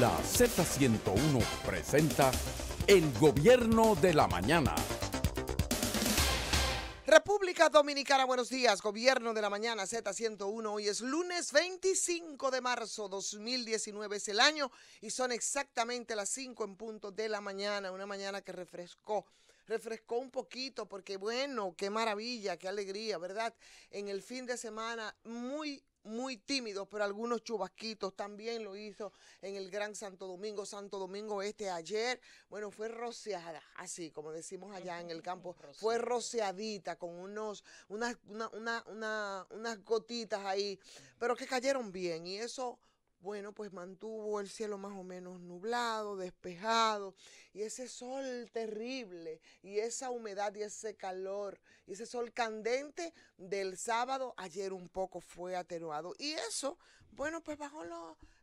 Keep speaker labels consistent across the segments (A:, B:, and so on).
A: La Z101 presenta El Gobierno de la Mañana. República
B: Dominicana, buenos días. Gobierno de la Mañana Z101. Hoy es lunes 25 de marzo 2019, es el año y son exactamente las 5 en punto de la mañana. Una mañana que refrescó refrescó un poquito, porque bueno, qué maravilla, qué alegría, ¿verdad? En el fin de semana muy muy tímidos, pero algunos chubasquitos. También lo hizo en el Gran Santo Domingo, Santo Domingo Este ayer. Bueno, fue rociada, así como decimos allá en el campo. Fue rociadita con unos, unas, una, unas gotitas ahí, pero que cayeron bien. Y eso bueno, pues mantuvo el cielo más o menos nublado, despejado, y ese sol terrible, y esa humedad, y ese calor, y ese sol candente del sábado, ayer un poco fue atenuado. Y eso, bueno, pues bajó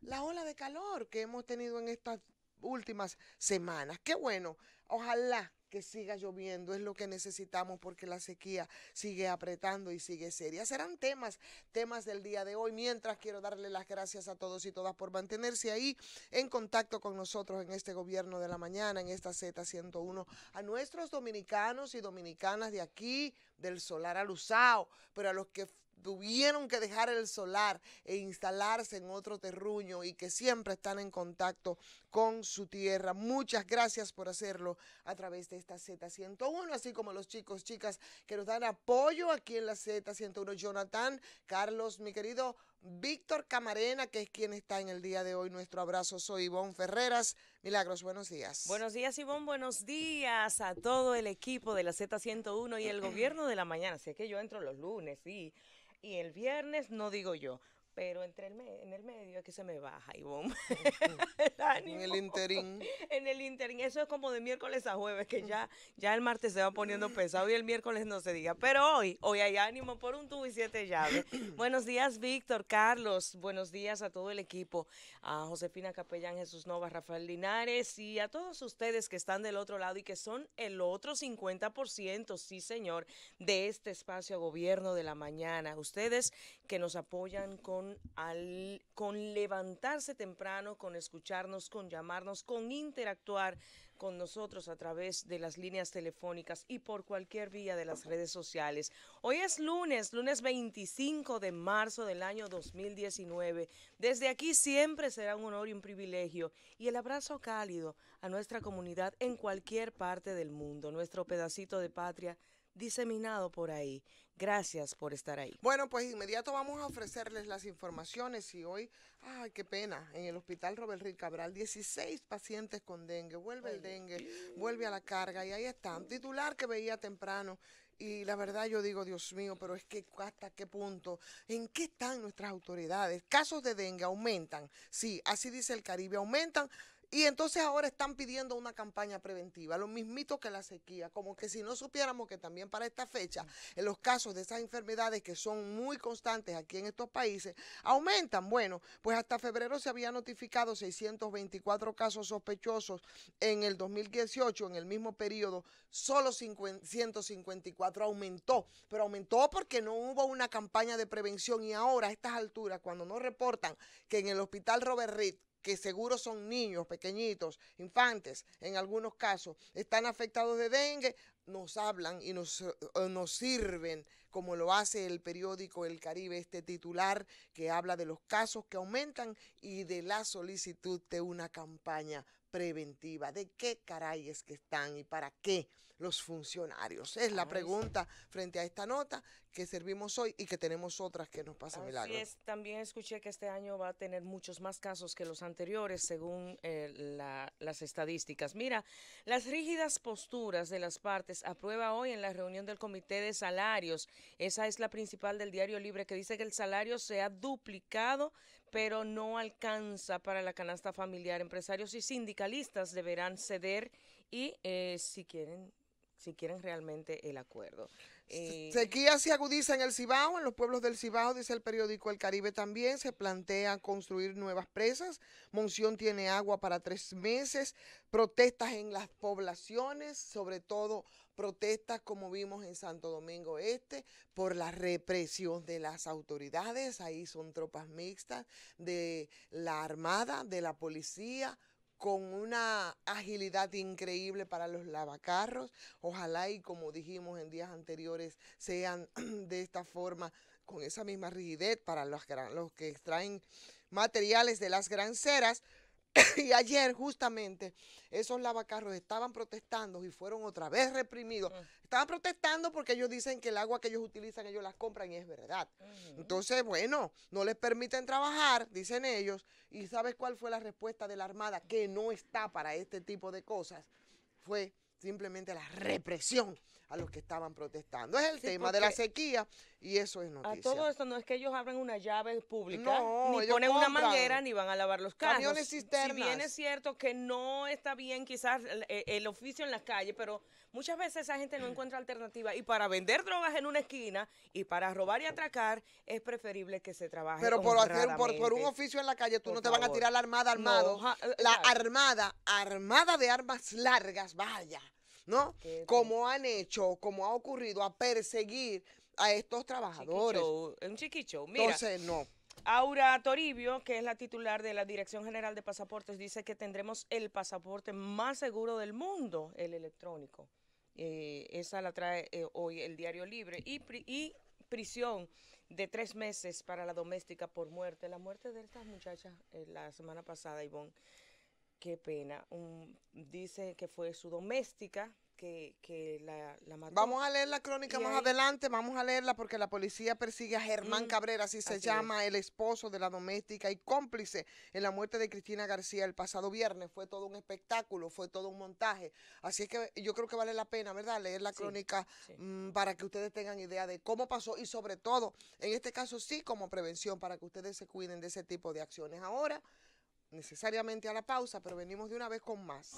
B: la ola de calor que hemos tenido en estas últimas semanas. Qué bueno, ojalá que siga lloviendo, es lo que necesitamos porque la sequía sigue apretando y sigue seria. Serán temas, temas del día de hoy. Mientras quiero darle las gracias a todos y todas por mantenerse ahí en contacto con nosotros en este gobierno de la mañana, en esta Z101, a nuestros dominicanos y dominicanas de aquí, del Solar al usado pero a los que tuvieron que dejar el solar e instalarse en otro terruño y que siempre están en contacto con su tierra. Muchas gracias por hacerlo a través de esta Z101, así como los chicos, chicas que nos dan apoyo aquí en la Z101, Jonathan, Carlos, mi querido Víctor Camarena, que es quien está en el día de hoy. Nuestro abrazo, soy Ivonne Ferreras. Milagros, buenos días.
C: Buenos días, Ivonne, buenos días a todo el equipo de la Z101 y el gobierno de la mañana. Sé que yo entro los lunes, sí. Y y el viernes no digo yo pero entre en el medio es que se me baja y boom. en el interín. En el interín, eso es como de miércoles a jueves, que ya, ya el martes se va poniendo pesado y el miércoles no se diga. Pero hoy, hoy hay ánimo por un tubo y siete llaves. buenos días, Víctor, Carlos, buenos días a todo el equipo, a Josefina Capellán, Jesús Nova, Rafael Linares y a todos ustedes que están del otro lado y que son el otro 50%, sí señor, de este espacio gobierno de la mañana. Ustedes que nos apoyan con, al, con levantarse temprano, con escucharnos, con llamarnos, con interactuar con nosotros a través de las líneas telefónicas y por cualquier vía de las redes sociales. Hoy es lunes, lunes 25 de marzo del año 2019. Desde aquí siempre será un honor y un privilegio y el abrazo cálido a nuestra comunidad en cualquier parte del mundo, nuestro pedacito de patria diseminado por ahí. Gracias por estar ahí. Bueno, pues inmediato vamos a ofrecerles las informaciones y hoy,
B: ay, qué pena, en el hospital Robert Rick Cabral, 16 pacientes con dengue, vuelve el dengue, vuelve a la carga y ahí está, un titular que veía temprano y la verdad yo digo, Dios mío, pero es que hasta qué punto, ¿en qué están nuestras autoridades? Casos de dengue aumentan, sí, así dice el Caribe, aumentan y entonces ahora están pidiendo una campaña preventiva, lo mismito que la sequía, como que si no supiéramos que también para esta fecha, en los casos de esas enfermedades que son muy constantes aquí en estos países, aumentan. Bueno, pues hasta febrero se había notificado 624 casos sospechosos en el 2018, en el mismo periodo, solo 154 aumentó, pero aumentó porque no hubo una campaña de prevención y ahora a estas alturas, cuando nos reportan que en el hospital Robert Reed, que seguro son niños pequeñitos, infantes, en algunos casos, están afectados de dengue, nos hablan y nos, eh, eh, nos sirven, como lo hace el periódico El Caribe, este titular que habla de los casos que aumentan y de la solicitud de una campaña preventiva. ¿De qué caray que están y para qué los funcionarios? Es la pregunta frente a esta nota que servimos hoy y que tenemos otras que nos pasan milagros.
C: También escuché que este año va a tener muchos más casos que los anteriores según eh, las estadísticas. Mira, las rígidas posturas de las partes aprueba hoy en la reunión del Comité de Salarios. Esa es la principal del diario Libre que dice que el salario se ha duplicado pero no alcanza para la canasta familiar. Empresarios y sindicalistas deberán ceder y eh, si quieren si quieren realmente el acuerdo. Eh, Sequía
B: se agudiza en el Cibao, en los pueblos del Cibao, dice el periódico El Caribe también, se plantea construir nuevas presas, Monción tiene agua para tres meses, protestas en las poblaciones, sobre todo protestas como vimos en Santo Domingo Este por la represión de las autoridades, ahí son tropas mixtas de la Armada, de la Policía, con una agilidad increíble para los lavacarros. Ojalá y como dijimos en días anteriores, sean de esta forma, con esa misma rigidez para los, que extraen materiales de las granceras, y ayer justamente esos lavacarros estaban protestando y fueron otra vez reprimidos. Mm. Estaban protestando porque ellos dicen que el agua que ellos utilizan ellos las compran y es verdad. Entonces, bueno, no les permiten trabajar, dicen ellos. ¿Y sabes cuál fue la respuesta de la Armada? Que no está para este tipo de cosas.
C: Fue simplemente la
B: represión a los que estaban protestando. Es el tema de la
C: sequía y eso es noticia. A todo esto no es que ellos abren una llave pública, ni ponen una manguera, ni van a lavar los carros. Camiones Si bien es cierto que no está bien quizás el, oficio en las calles, pero muchas veces esa gente no encuentra alternativa y para vender drogas en una esquina y para robar y atracar es preferible que se trabaje Pero por, hacer, por, un oficio
B: en la calle tú no te van a tirar la armada armado. Eh, la armada, armada de armas largas, vaya ¿no? como han hecho, como ha ocurrido, a perseguir
C: a estos trabajadores. Chiquicho, un chiquicho, Entonces, no. Aura Toribio, que es la titular de la Dirección General de Pasaportes, dice que tendremos el pasaporte más seguro del mundo, el electrónico. Eh, esa la trae eh, hoy el Diario Libre. Y, prisión de tres meses para la doméstica por muerte. La muerte de estas muchachas eh, la semana pasada, Ivonne, qué pena. dice que fue su doméstica que, que la, mató. Vamos a leer la crónica más adelante,
B: vamos a leerla porque la policía persigue a Germán mm, Cabrera, así, se llama, el esposo de la doméstica y cómplice en la muerte de Cristina García el pasado viernes. Fue todo un espectáculo, fue todo un montaje. Así es que yo creo que vale la pena, ¿verdad?, leer la crónica mm, para que ustedes tengan idea de cómo pasó y sobre todo, en este caso sí, como prevención, para que ustedes se cuiden de ese tipo de acciones. Ahora necesariamente a la pausa, pero venimos de una vez con más.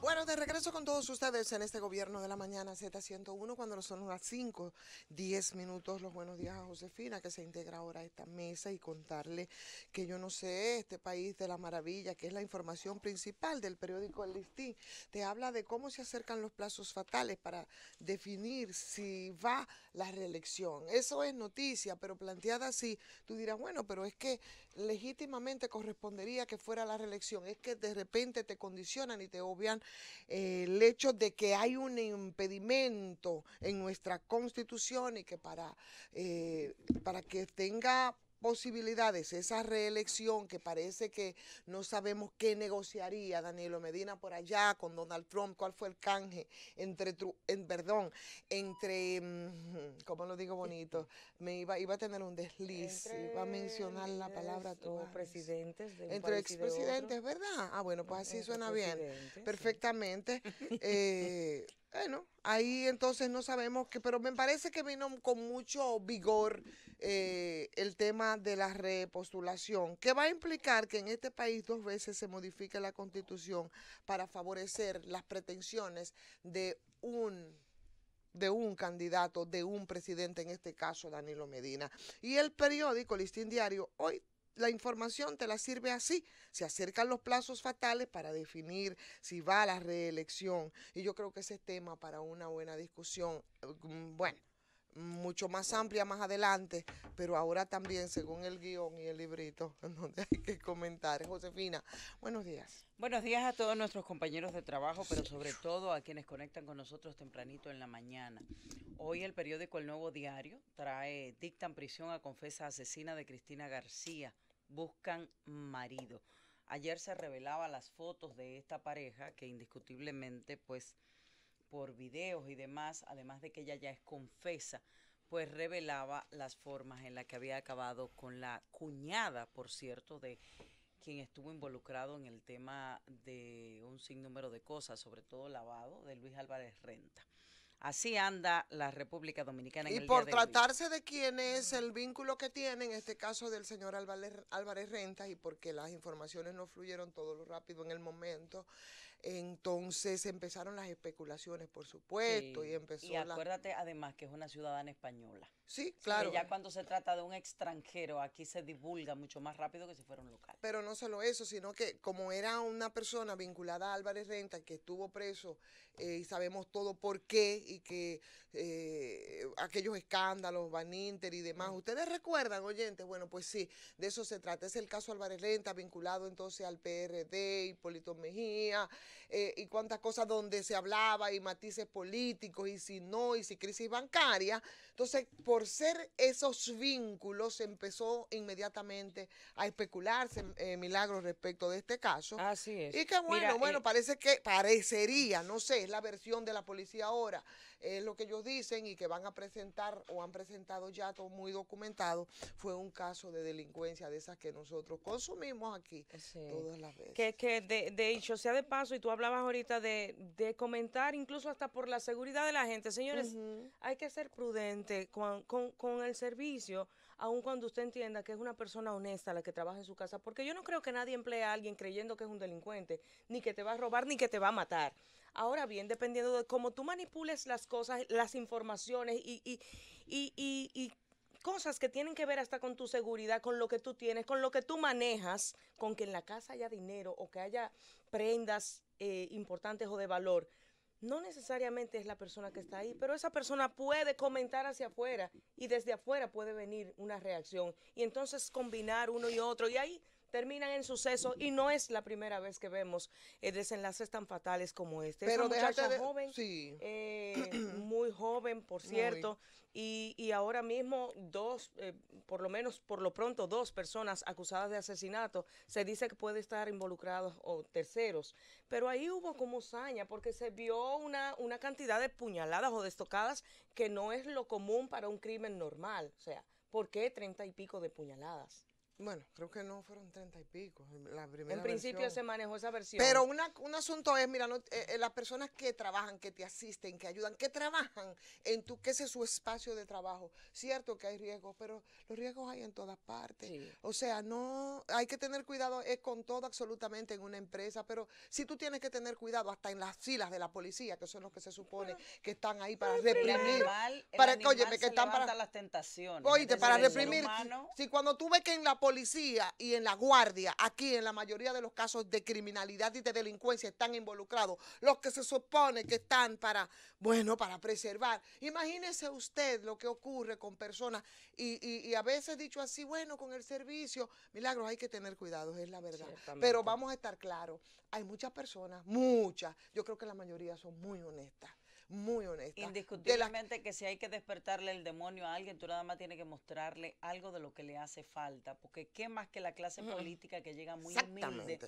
B: Bueno, de regreso con todos ustedes en este gobierno de la mañana Z101, cuando son las 5, 10 minutos. Los buenos días a Josefina, que se integra ahora a esta mesa y contarle que yo no sé, este país de la maravilla, que es la información principal del periódico El Listín, te habla de cómo se acercan los plazos fatales para definir si va la reelección. Eso es noticia, pero planteada así, tú dirás, bueno, pero es que legítimamente correspondería que fuera la reelección, es que de repente te condicionan y te obvian eh, el hecho de que hay un impedimento en nuestra constitución y que para, eh, para que tenga posibilidades, esa reelección que parece que no sabemos qué negociaría Danilo Medina por allá con Donald Trump, cuál fue el canje entre, en, perdón, entre, mm, ¿cómo lo digo bonito? Me iba, iba a tener un desliz, iba a mencionar la palabra todos presidentes
C: de un Entre expresidentes,
B: ¿verdad? Ah, bueno, pues así suena bien, perfectamente. Eh, Bueno, ahí entonces no sabemos qué, pero me parece que vino con mucho vigor eh, el tema de la repostulación, que va a implicar que en este país dos veces se modifique la constitución para favorecer las pretensiones de un de un candidato, de un presidente, en este caso Danilo Medina. Y el periódico Listín Diario hoy la información te la sirve así. Se acercan los plazos fatales para definir si va a la reelección. Y yo creo que ese es tema para una buena discusión, mm, bueno, mucho más amplia más adelante, pero ahora también según el guión y el librito, donde hay que comentar. Josefina, buenos días.
D: Buenos días a todos nuestros compañeros de trabajo, pero sobre todo a quienes conectan con nosotros tempranito en la mañana. Hoy el periódico El Nuevo Diario trae dictan prisión a confesa asesina de Cristina García buscan marido. Ayer se revelaba las fotos de esta pareja que indiscutiblemente pues por videos y demás, además de que ella ya es confesa, pues revelaba las formas en las que había acabado con la cuñada, por cierto, de quien estuvo involucrado en el tema de un sinnúmero de cosas, sobre todo lavado, de Luis Álvarez Renta. Así anda la República Dominicana. En y por tratarse
B: de quién es el vínculo que tiene, en este caso del señor Álvarez, Álvarez Rentas, y porque las informaciones no fluyeron todo lo rápido en el momento, entonces empezaron las especulaciones, por supuesto, y empezó. Y acuérdate
D: además que es una ciudadana española. Sí, claro. ya cuando se trata de un extranjero, aquí se divulga mucho más rápido que si fuera un local.
B: Pero no solo eso, sino que como era una persona vinculada a Álvarez Renta, que estuvo preso, eh, y sabemos todo por qué, y que eh, aquellos escándalos, Van Inter y demás, mm. ¿ustedes recuerdan, oyentes? Bueno, pues sí, de eso se trata. Es el caso Álvarez Renta, vinculado entonces al PRD, Hipólito Mejía, eh, y cuántas cosas donde se hablaba, y matices políticos, y si no, y si crisis bancaria. Entonces, por ser esos vínculos empezó inmediatamente a especularse eh, milagros respecto de este caso. Así es. Y que bueno, bueno, eh, parece que parecería, no sé, es la versión de la policía ahora, es lo que ellos dicen y que van a presentar o han presentado ya todo muy documentado, fue un caso de delincuencia de esas que nosotros consumimos aquí
C: todas las veces. Que, que de, de hecho sea de paso, y tú hablabas ahorita de, comentar incluso hasta por la seguridad de la gente, señores, hay que ser prudente con, con, el servicio, aun cuando usted entienda que es una persona honesta la que trabaja en su casa, porque yo no creo que nadie emplee a alguien creyendo que es un delincuente, ni que te va a robar, ni que te va a matar. Ahora bien, dependiendo de cómo tú manipules las cosas, las informaciones y, cosas que tienen que ver hasta con tu seguridad, con lo que tú tienes, con lo que tú manejas, con que en la casa haya dinero o que haya prendas eh, importantes o de valor no necesariamente es la persona que está ahí, pero esa persona puede comentar hacia afuera y desde afuera puede venir una reacción y entonces combinar uno y otro y ahí terminan en suceso y no es la primera vez que vemos eh, desenlaces tan fatales como este. Pero es joven, eh, muy joven, por cierto, y, ahora mismo dos, eh, por lo menos por lo pronto dos personas acusadas de asesinato, se dice que puede estar involucrados o terceros, pero ahí hubo como saña porque se vio una, una cantidad de puñaladas o de estocadas que no es lo común para un crimen normal, o sea, ¿por qué treinta y pico de puñaladas? Bueno, creo que no fueron treinta y pico. en principio se
B: manejó esa versión. Pero un asunto es, mira, eh, eh, las personas que trabajan, que te asisten, que ayudan, que trabajan en tu, que ese es su espacio de trabajo. Cierto que hay riesgos, pero los riesgos hay en todas partes. O sea, no, hay que tener cuidado, es con todo absolutamente en una empresa, pero si tú tienes que tener cuidado hasta en las filas de la policía, que son los que se supone que están ahí para reprimir. para, el oye, que están para las
D: tentaciones. Oye, para reprimir.
B: Si cuando tú ves que en la policía policía y en la guardia, aquí en la mayoría de los casos de criminalidad y de delincuencia están involucrados, los que se supone que están para, bueno, para preservar. Imagínese usted lo que ocurre con personas y, a veces dicho así, bueno, con el servicio, milagros, hay que tener cuidado, es la verdad. Pero vamos a estar claros, hay muchas personas, muchas, yo creo que la mayoría son muy honestas muy honesta. Indiscutiblemente
D: que si hay que despertarle el demonio a alguien, tú nada más tienes que mostrarle algo de lo que le hace falta, porque qué más que la clase mm. política que llega muy humilde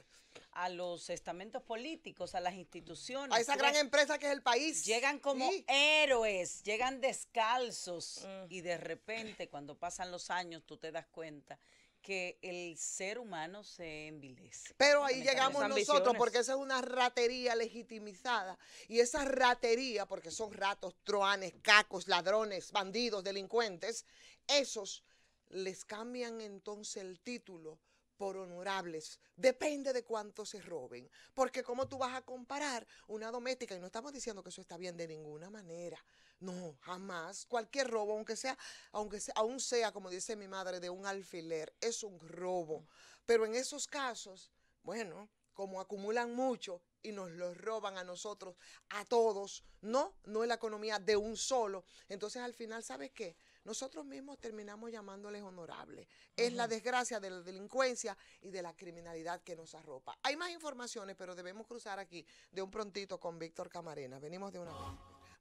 D: a los estamentos políticos, a las instituciones. A esa gran empresa que es el país. Llegan como héroes, llegan descalzos mm. y de repente cuando pasan los años tú te das cuenta que el ser humano se envilece. Pero ahí llegamos nosotros porque
B: esa es una ratería legitimizada. Y esa ratería, porque son ratos, troanes, cacos, ladrones, bandidos, delincuentes, esos les cambian entonces el título por honorables. Depende de cuánto se roben. Porque cómo tú vas a comparar una doméstica, y no estamos diciendo que eso está bien de ninguna manera, no, jamás. Cualquier robo, aunque sea, aunque sea, aún sea, como dice mi madre, de un alfiler, es un robo. Mm. Pero en esos casos, bueno, como acumulan mucho y nos los roban a nosotros, a todos, no, no es la economía de un solo. Entonces al final, ¿sabes qué? Nosotros mismos terminamos llamándoles honorables. Es la desgracia de la delincuencia y de la criminalidad que nos arropa. Hay más informaciones, pero debemos cruzar aquí de un prontito con Víctor Camarena. Venimos de una...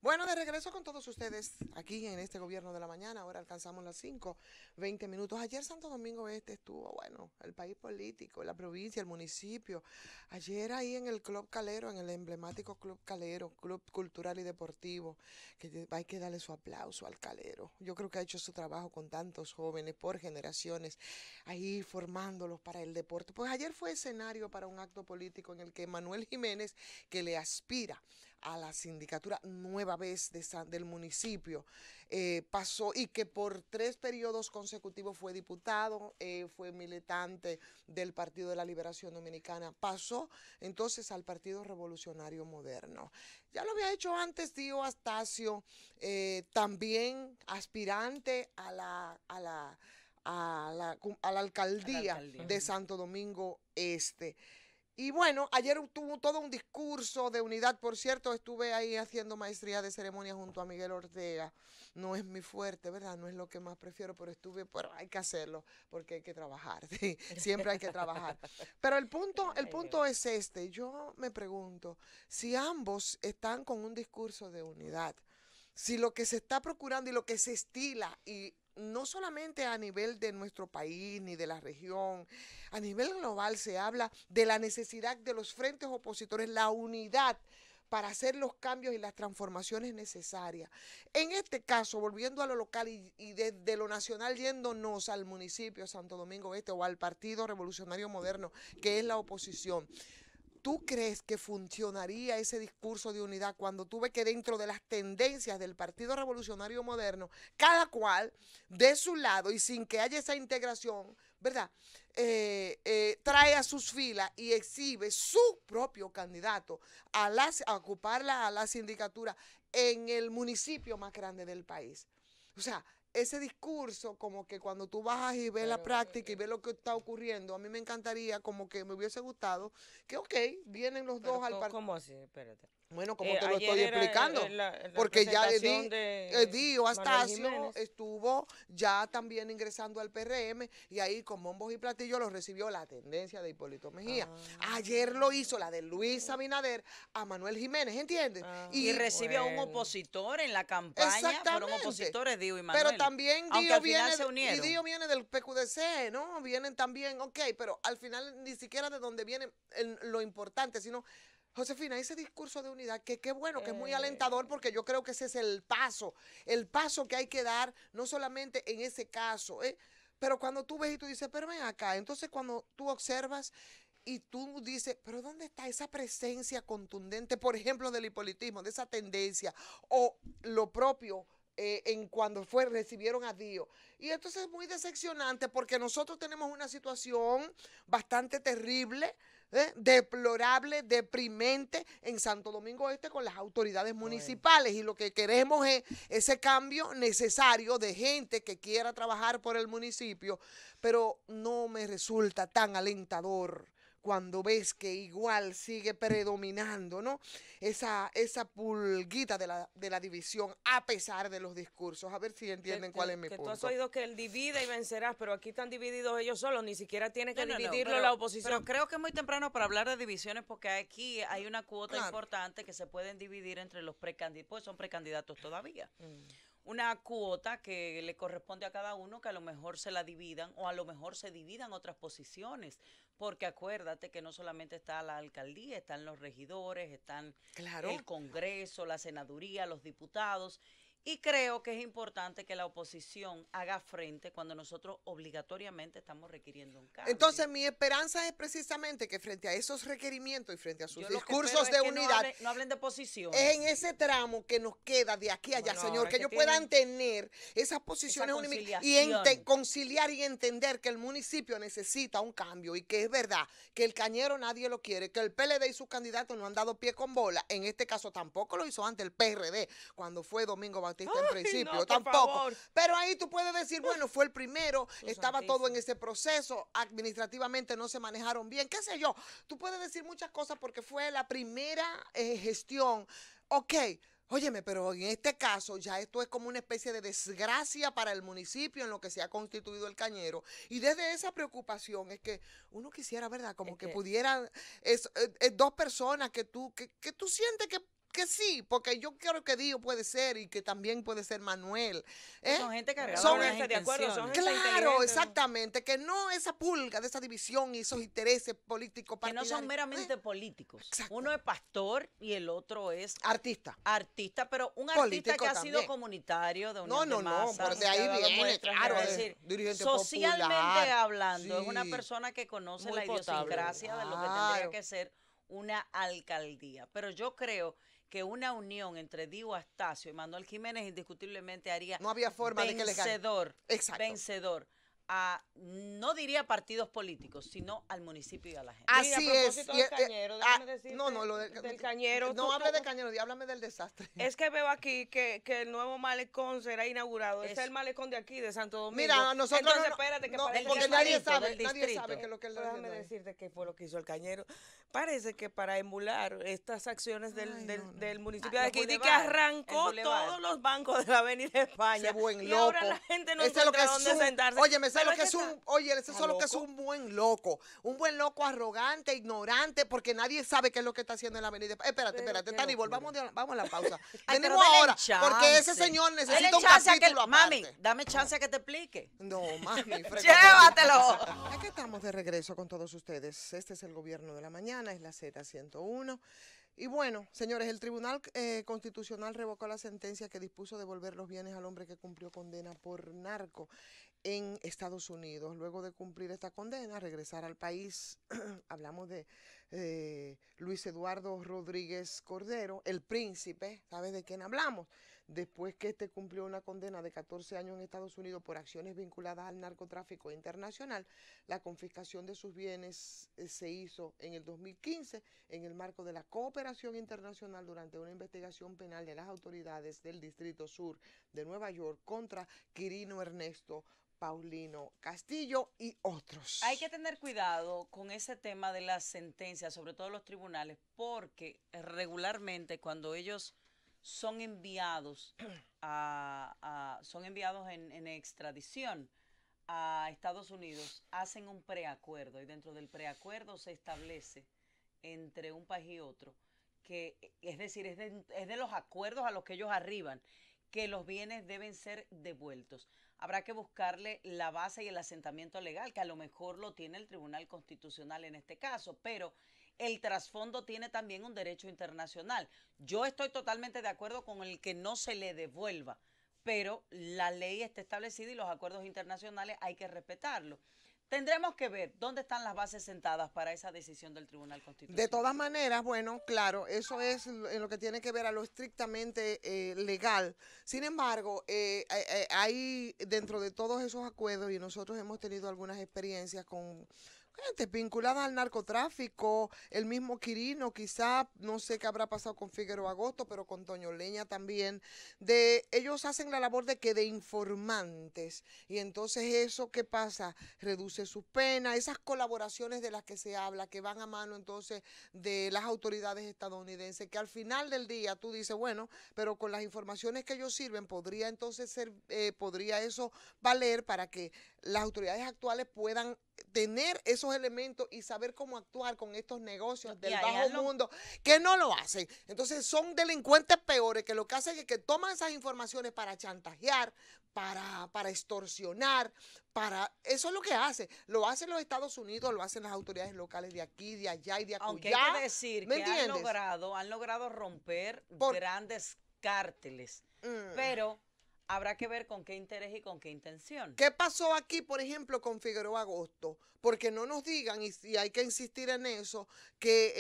B: Bueno, de regreso con todos ustedes aquí en este gobierno de la mañana. Ahora alcanzamos las 5, 20 minutos. Ayer Santo Domingo Este estuvo, bueno, el país político, la provincia, el municipio. Ayer ahí en el Club Calero, en el emblemático Club Calero, Club Cultural y Deportivo, que hay que darle su aplauso al Calero. Yo creo que ha hecho su trabajo con tantos jóvenes por generaciones, ahí formándolos para el deporte. Pues ayer fue escenario para un acto político en el que Manuel Jiménez, que le aspira a la sindicatura nueva vez de del municipio. Eh, pasó y que por tres periodos consecutivos fue diputado, eh, fue militante del Partido de la Liberación Dominicana. Pasó entonces al Partido Revolucionario Moderno. Ya lo había hecho antes Tío Astacio, eh, también aspirante a la, a la, a la, a la alcaldía de Santo Domingo Este. Y bueno, ayer tuvo todo un discurso de unidad, por cierto, estuve ahí haciendo maestría de ceremonia junto a Miguel Ortega. No es mi fuerte, ¿verdad? No es lo que más prefiero, pero estuve, pero hay que hacerlo porque hay que trabajar, siempre hay que trabajar. Pero el punto, el punto es este, yo me pregunto si ambos están con un discurso de unidad, si lo que se está procurando y lo que se estila y no solamente a nivel de nuestro país ni de la región, a nivel global se habla de la necesidad de los frentes opositores, la unidad para hacer los cambios y las transformaciones necesarias. En este caso, volviendo a lo local y, desde lo nacional yéndonos al municipio Santo Domingo Este o al Partido Revolucionario Moderno, que es la oposición, ¿Tú crees que funcionaría ese discurso de unidad cuando tú ves que dentro de las tendencias del Partido Revolucionario Moderno, cada cual de su lado y sin que haya esa integración, ¿verdad? Eh, eh, trae a sus filas y exhibe su propio candidato a, las, a ocupar la, a la sindicatura en el municipio más grande del país. O sea, ese discurso, como que cuando tú bajas y ves la práctica y ves lo que está ocurriendo, a mí me encantaría, como que me hubiese gustado, que ok, vienen los dos al partido. ¿Cómo así? Espérate. Bueno, como eh, te lo estoy eh, explicando, eh, porque ya Edí, hasta Astacio estuvo ya también ingresando al PRM y ahí con bombos y platillos lo recibió la tendencia de Hipólito Mejía. Ah. Ayer lo hizo la de Luis Abinader a Manuel Jiménez, ¿entiendes? Ah, y, recibió a un
D: opositor en la campaña, fueron opositores Dio y Manuel. Pero también Dio viene, y Dio
B: viene del PQDC, ¿no? Vienen también, ok, pero al final ni siquiera de donde viene lo importante, sino Josefina, ese discurso de unidad, que qué bueno, que es muy eh. alentador porque yo creo que ese es el paso, el paso que hay que dar, no solamente en ese caso, ¿eh? pero cuando tú ves y tú dices, pero ven acá, entonces cuando tú observas y tú dices, pero ¿dónde está esa presencia contundente, por ejemplo, del hipolitismo, de esa tendencia, o lo propio? Eh, en cuando fue, recibieron a Dios. Y entonces es muy decepcionante porque nosotros tenemos una situación bastante terrible ¿eh? deplorable, deprimente en Santo Domingo Este con las autoridades municipales. Y lo que queremos es ese cambio necesario de gente que quiera trabajar por el municipio, pero no me resulta tan alentador cuando ves que igual sigue mm. predominando, ¿no? Esa, esa pulguita de la, de la división a pesar de los discursos. A ver si entienden cuál es mi que punto. Tú has oído
C: que él divide y vencerás, pero aquí están divididos ellos solos, ni siquiera tiene que dividirlo la oposición. Pero
D: creo que es muy temprano para hablar de divisiones porque aquí hay una cuota importante que se pueden dividir entre los precandidatos, pues son precandidatos todavía. Mm una cuota que le corresponde a cada uno, que a lo mejor se la dividan o a lo mejor se dividan otras posiciones, porque acuérdate que no solamente está la alcaldía, están los regidores, están el Congreso, la senaduría, los diputados, y creo que es importante que la oposición haga frente cuando nosotros obligatoriamente estamos requiriendo un cambio. Entonces,
B: mi esperanza es precisamente que frente a esos requerimientos y frente a sus discursos de unidad,
D: no hablen, de posición. Es en
B: ese tramo que nos queda de aquí a allá, señor, que, ellos puedan tener esas posiciones esa y conciliar y entender que el municipio necesita un cambio y que es verdad que el cañero nadie lo quiere, que el PLD y sus candidatos no han dado pie con bola. En este caso tampoco lo hizo antes el PRD cuando fue Domingo principio, tampoco. Pero ahí tú puedes decir, bueno, fue el primero, estaba todo en ese proceso, administrativamente no se manejaron bien, qué sé yo. Tú puedes decir muchas cosas porque fue la primera eh, gestión. Ok. Óyeme, pero en este caso ya esto es como una especie de desgracia para el municipio en lo que se ha constituido el cañero. Y desde esa preocupación es que uno quisiera, ¿verdad? Como que, pudieran es, eh, eh, dos personas que tú, que, que tú sientes que que sí, porque yo creo que Dios puede ser y que también puede ser Manuel. Pues ¿eh? Son gente cargada son, de, de acuerdo, son gente Claro, exactamente, que no esa pulga de esa división y esos intereses políticos Que no son ¿eh? meramente políticos.
D: Uno es pastor y el otro es artista. Artista, pero un artista que ha sido comunitario de país. No, no, no, de ahí viene, claro, es decir, dirigente socialmente hablando, es una persona que conoce la idiosincrasia de lo que tendría que ser una alcaldía, pero yo creo que una unión entre Diego Astacio y Manuel Jiménez indiscutiblemente haría forma vencedor, de vencedor a, no diría partidos políticos, sino al municipio y a la
C: gente. Así a es. Del eh, cañero, ah, no, no, lo del cañero. No hable de cañero, háblame del desastre. Es que veo aquí que, que el nuevo malecón será inaugurado. Es, el malecón de aquí, de Santo Domingo. Mira, nosotros. Entonces, no, espérate, que no, porque nadie sabe, nadie sabe que lo que él Déjame decirte qué fue lo que hizo el cañero parece que para emular estas acciones del, del, del municipio ah, de aquí, que arrancó todos los bancos de la Avenida España. Ese buen loco. Y ahora la gente no sabe dónde sentarse. Oye, me sé lo que es un,
B: oye, ese es lo que es un buen loco. Un buen loco arrogante, ignorante, porque nadie sabe qué es lo que está haciendo en la Avenida. España. espérate, espérate, Tani, volvamos vamos a la pausa. Tenemos ahora, porque ese señor necesita un capítulo que, Mami, dame chance a que
D: te
C: explique. No, mami,
E: Llévatelo.
B: Aquí estamos de regreso con todos ustedes. Este es el gobierno de la mañana es la Z101. Y bueno, señores, el Tribunal eh, Constitucional revocó la sentencia que dispuso devolver los bienes al hombre que cumplió condena por narco en Estados Unidos. Luego de cumplir esta condena, regresar al país, hablamos de eh, Luis Eduardo Rodríguez Cordero, el príncipe, ¿sabes de quién hablamos? Después que este cumplió una condena de 14 años en Estados Unidos por acciones vinculadas al narcotráfico internacional, la confiscación de sus bienes eh, se hizo en el 2015 en el marco de la cooperación internacional durante una investigación penal de las autoridades del Distrito Sur de Nueva York contra Quirino Ernesto Paulino Castillo y otros.
D: Hay que tener cuidado con ese tema de las sentencias, sobre todo los tribunales, porque regularmente cuando ellos son enviados a, son enviados en, extradición a Estados Unidos, hacen un preacuerdo y dentro del preacuerdo se establece entre un país y otro que es decir, es de los acuerdos a los que ellos arriban que los bienes deben ser devueltos habrá que buscarle la base y el asentamiento legal, que a lo mejor lo tiene el Tribunal Constitucional en este caso, pero el trasfondo tiene también un derecho internacional. Yo estoy totalmente de acuerdo con el que no se le devuelva, pero la ley está establecida y los acuerdos internacionales hay que respetarlos. Tendremos que ver dónde están las bases sentadas para esa decisión del Tribunal Constitucional. De
B: todas maneras, bueno, claro, eso es en lo que tiene que ver a lo estrictamente eh, legal. Sin embargo, eh, eh, eh, hay dentro de todos esos acuerdos, y nosotros hemos tenido algunas experiencias con gente vinculada al narcotráfico, el mismo Quirino, quizá, no sé qué habrá pasado con Figueroa Agosto, pero con Toño Leña también, de ellos hacen la labor de que de informantes, y entonces eso, ¿qué pasa? Reduce sus penas, esas colaboraciones de las que se habla, que van a mano entonces de las autoridades estadounidenses, que al final del día tú dices, bueno, pero con las informaciones que ellos sirven, podría entonces ser, eh, podría eso valer para que las autoridades actuales puedan tener esos elementos y saber cómo actuar con estos negocios del bajo mundo, que no lo hacen. Entonces son delincuentes peores que lo que hacen es que toman esas informaciones para chantajear, para, para extorsionar, para... Eso es lo que hacen. Lo hacen los Estados Unidos, lo hacen las autoridades locales de aquí, de allá y de acá. Aunque hay decir que han
D: logrado, han logrado romper grandes cárteles,
B: mm. pero
D: habrá que ver con qué interés y con qué intención.
B: ¿Qué pasó aquí, por ejemplo, con Figueroa Agosto? Porque no nos digan, y, hay que insistir en eso, que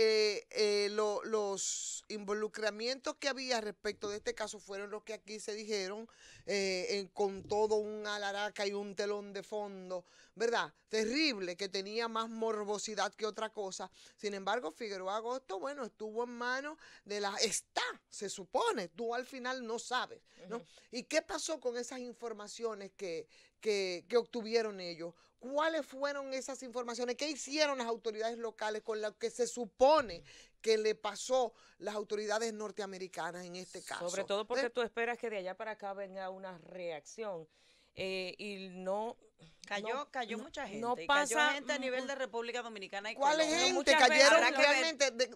B: eh, eh, los involucramientos que había respecto de este caso fueron los que aquí se dijeron, eh, con todo un alaraca y un telón de fondo, ¿verdad? Terrible, que tenía más morbosidad que otra cosa. Sin embargo, Figueroa Agosto, bueno, estuvo en manos de la... Está, se supone, tú al final no sabes, ¿no? ¿Y qué pasó con esas informaciones que, que, obtuvieron ellos? ¿Cuáles fueron esas informaciones? ¿Qué hicieron las autoridades locales con lo que se supone que le pasó las autoridades norteamericanas en
C: este caso? Sobre todo porque eh tú esperas que de allá para acá venga una reacción. Eh, y no cayó cayó mucha gente no pasa cayó gente a nivel
D: de República Dominicana y ¿cuál gente cayeron realmente
C: de,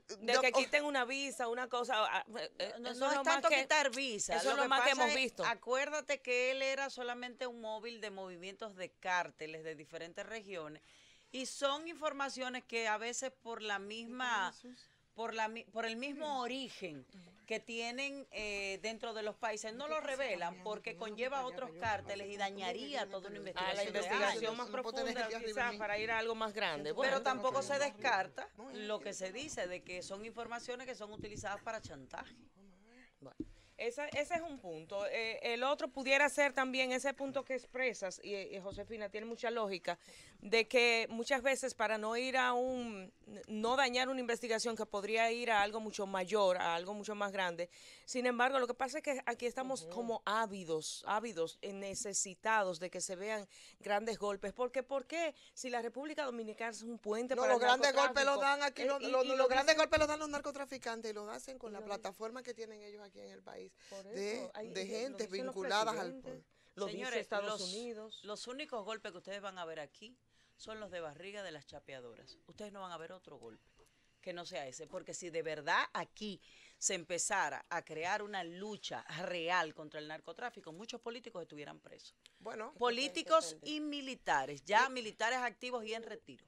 C: que quiten una visa una cosa ah, eh, eh, no, es tanto quitar visa eso es lo más que hemos visto
D: acuérdate que él era solamente un móvil de movimientos de cárteles de diferentes regiones y son informaciones que a veces por la misma por, la, por el mismo origen que tienen eh, dentro de los países. No lo revelan porque conlleva otros cárteles y dañaría toda
C: una ah, investigación. más profunda quizás para ir a algo más grande. Pero tampoco se
D: descarta
C: lo que se dice de que son informaciones que son utilizadas para chantaje. Esa, ese es un punto. Eh, el otro pudiera ser también ese punto que expresas, y, eh, Josefina tiene mucha lógica, de que muchas veces para no ir a un, no dañar una investigación que podría ir a algo mucho mayor, a algo mucho más grande. Sin embargo, lo que pasa es que aquí estamos como ávidos, ávidos, eh, necesitados de que se vean grandes golpes. Porque, ¿por qué? Si la República Dominicana es un puente para los grandes golpes los dan aquí, los grandes
B: golpes los dan los narcotraficantes y los hacen con la plataforma que tienen ellos aquí en el país de, eh, gentes vinculadas al pueblo. Estados los, Unidos.
D: Los únicos golpes que ustedes van a ver aquí son los de barriga de las chapeadoras. Ustedes no van a ver otro golpe que no sea ese, porque si de verdad aquí se empezara a crear una lucha real contra el narcotráfico, muchos políticos estuvieran presos. Bueno, políticos
B: y militares, ya eh, militares activos y en retiro.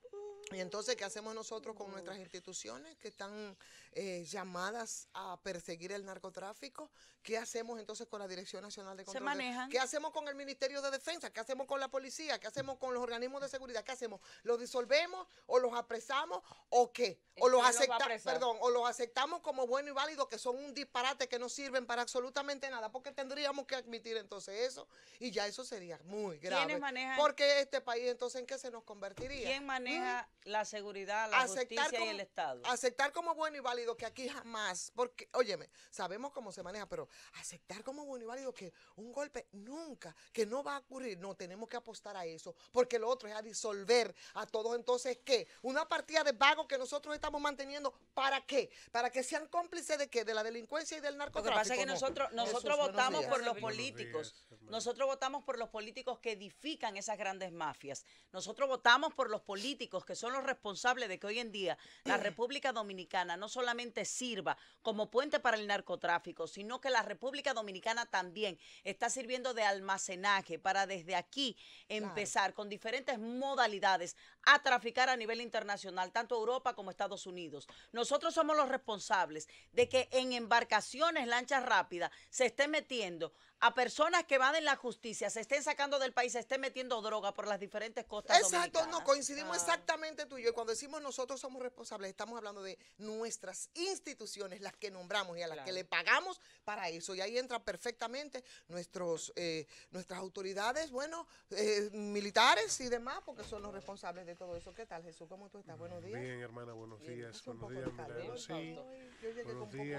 B: Y entonces, ¿qué hacemos nosotros con nuestras instituciones que están eh, llamadas a perseguir el narcotráfico? ¿Qué hacemos entonces con la Dirección Nacional de Control? ¿Qué hacemos con el Ministerio de Defensa? ¿Qué hacemos con la policía? ¿Qué hacemos con los organismos de seguridad? ¿Qué hacemos? ¿Los disolvemos o los apresamos o qué? ¿O los, aceptamos, perdón, o los aceptamos como buenos y válidos que son un disparate que no sirven para absolutamente nada? Porque tendríamos que admitir entonces eso y ya eso sería muy grave. ¿Quiénes manejan? Porque este país entonces en qué se nos convertiría? ¿Quién maneja? Mm la seguridad, la aceptar justicia y el Estado. Aceptar como bueno y válido que aquí jamás, porque, óyeme, sabemos cómo se maneja, pero aceptar como bueno y válido que un golpe nunca, que no va a ocurrir, no, tenemos que apostar a eso, porque lo otro es a disolver a todos. Entonces, ¿qué? Una partida de vagos que nosotros estamos manteniendo, ¿para qué? ¿Para que sean cómplices de que, De la delincuencia y del narcotráfico. Lo que pasa es que nosotros, nosotros votamos
D: por los políticos. Nosotros votamos por los políticos que edifican esas grandes mafias. Nosotros votamos por los políticos que son los responsables de que hoy en día la República Dominicana no solamente sirva como puente para el narcotráfico, sino que la República Dominicana también está sirviendo de almacenaje para desde aquí empezar con diferentes modalidades a traficar a nivel internacional, tanto Europa como Estados Unidos. Nosotros somos los responsables de que en embarcaciones, lanchas rápidas, se esté metiendo a personas que van en la justicia, se estén sacando del país, se estén metiendo droga por las diferentes costas. Exacto, no,
B: coincidimos exactamente tú y yo. cuando decimos nosotros somos responsables, estamos hablando de nuestras instituciones, las que nombramos y a las que le pagamos para eso. Y ahí entra perfectamente nuestros, eh, nuestras autoridades, bueno, eh, militares y demás, porque son los responsables de todo eso. ¿Qué tal, Jesús? ¿Cómo tú estás? Buenos
E: días. Bien, hermana, buenos días. Buenos días, ¿eh? Yo llegué con un poco de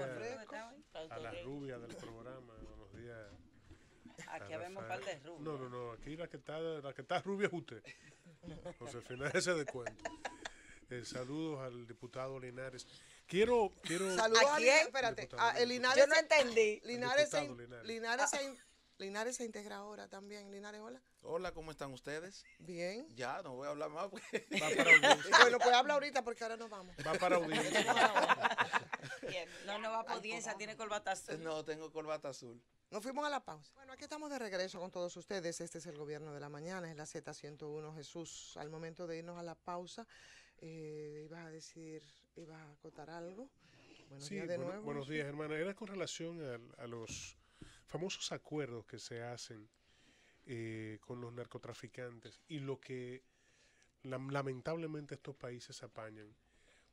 E: A la rubia del programa. Buenos días. Aquí vemos parte de rubio No, no, no. Aquí la que está, la que está rubia es usted. Josefina, ese de cuento. Eh, saludos al diputado Linares. Quiero, quiero. Saludos a, quién? Espérate. Eh, Linares
D: Yo no
C: entendí.
B: Linares, se, Linares. Linares, se, integra ahora también. Linares, hola.
A: Hola, ¿cómo están ustedes? Bien. Ya, no voy a hablar más. Pues. Va para audiencia. Bueno, pues habla
B: ahorita porque ahora nos
E: vamos.
A: Va para audiencia. Bien, no, no va a tiene corbata azul. No, tengo corbata azul. Nos
B: fuimos a la pausa. Bueno, aquí estamos de regreso con todos ustedes. Este es el Gobierno de la Mañana, es la Z101 Jesús. Al momento de irnos a la pausa, eh, ibas a decir, ibas a acotar algo. Buenos días de nuevo. Buenos días,
E: hermana. Era con relación a, los famosos acuerdos que se hacen eh, con los narcotraficantes y lo que lamentablemente estos países apañan.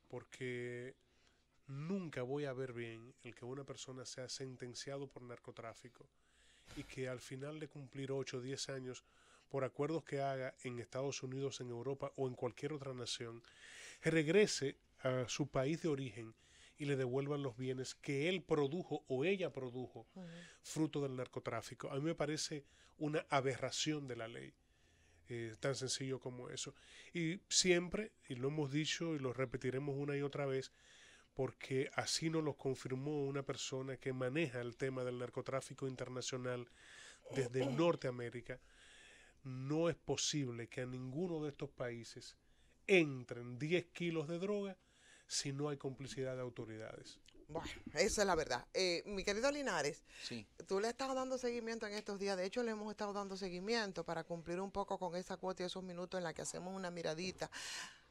E: Porque nunca voy a ver bien el que una persona sea sentenciado por narcotráfico y que al final de cumplir 8 o 10 años por acuerdos que haga en Estados Unidos, en Europa o en cualquier otra nación, regrese a su país de origen y le devuelvan los bienes que él produjo o ella produjo fruto del narcotráfico. A mí me parece una aberración de la ley. Eh, tan sencillo como eso. Y siempre, y lo hemos dicho y lo repetiremos una y otra vez, porque así nos lo confirmó una persona que maneja el tema del narcotráfico internacional desde Norteamérica, no es posible que a ninguno de estos países entren 10 kilos de droga si no hay complicidad de autoridades. Bueno, esa es la verdad. Eh, mi querido Linares, sí.
B: tú le estás dando seguimiento en estos días. De hecho, le hemos estado dando seguimiento para cumplir un poco con esa cuota y esos minutos en la que hacemos una miradita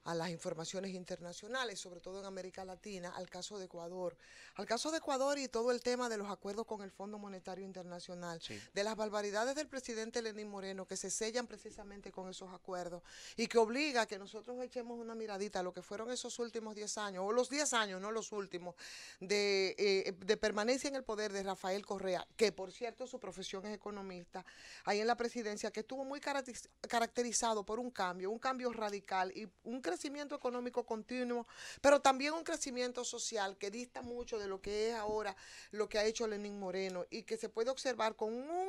B: a las informaciones internacionales, sobre todo en América Latina, al caso de Ecuador, al caso de Ecuador y todo el tema de los acuerdos con el Fondo Monetario Internacional, de las barbaridades del presidente Lenín Moreno que se sellan precisamente con esos acuerdos y que obliga a que nosotros echemos una miradita a lo que fueron esos últimos 10 años, o los 10 años, no los últimos, de, eh, de permanencia en el poder de Rafael Correa, que por cierto su profesión es economista, ahí en la presidencia, que estuvo muy caracterizado por un cambio, un cambio radical y un crecimiento crecimiento económico continuo, pero también un crecimiento social que dista mucho de lo que es ahora lo que ha hecho Lenín Moreno y que se puede observar con un,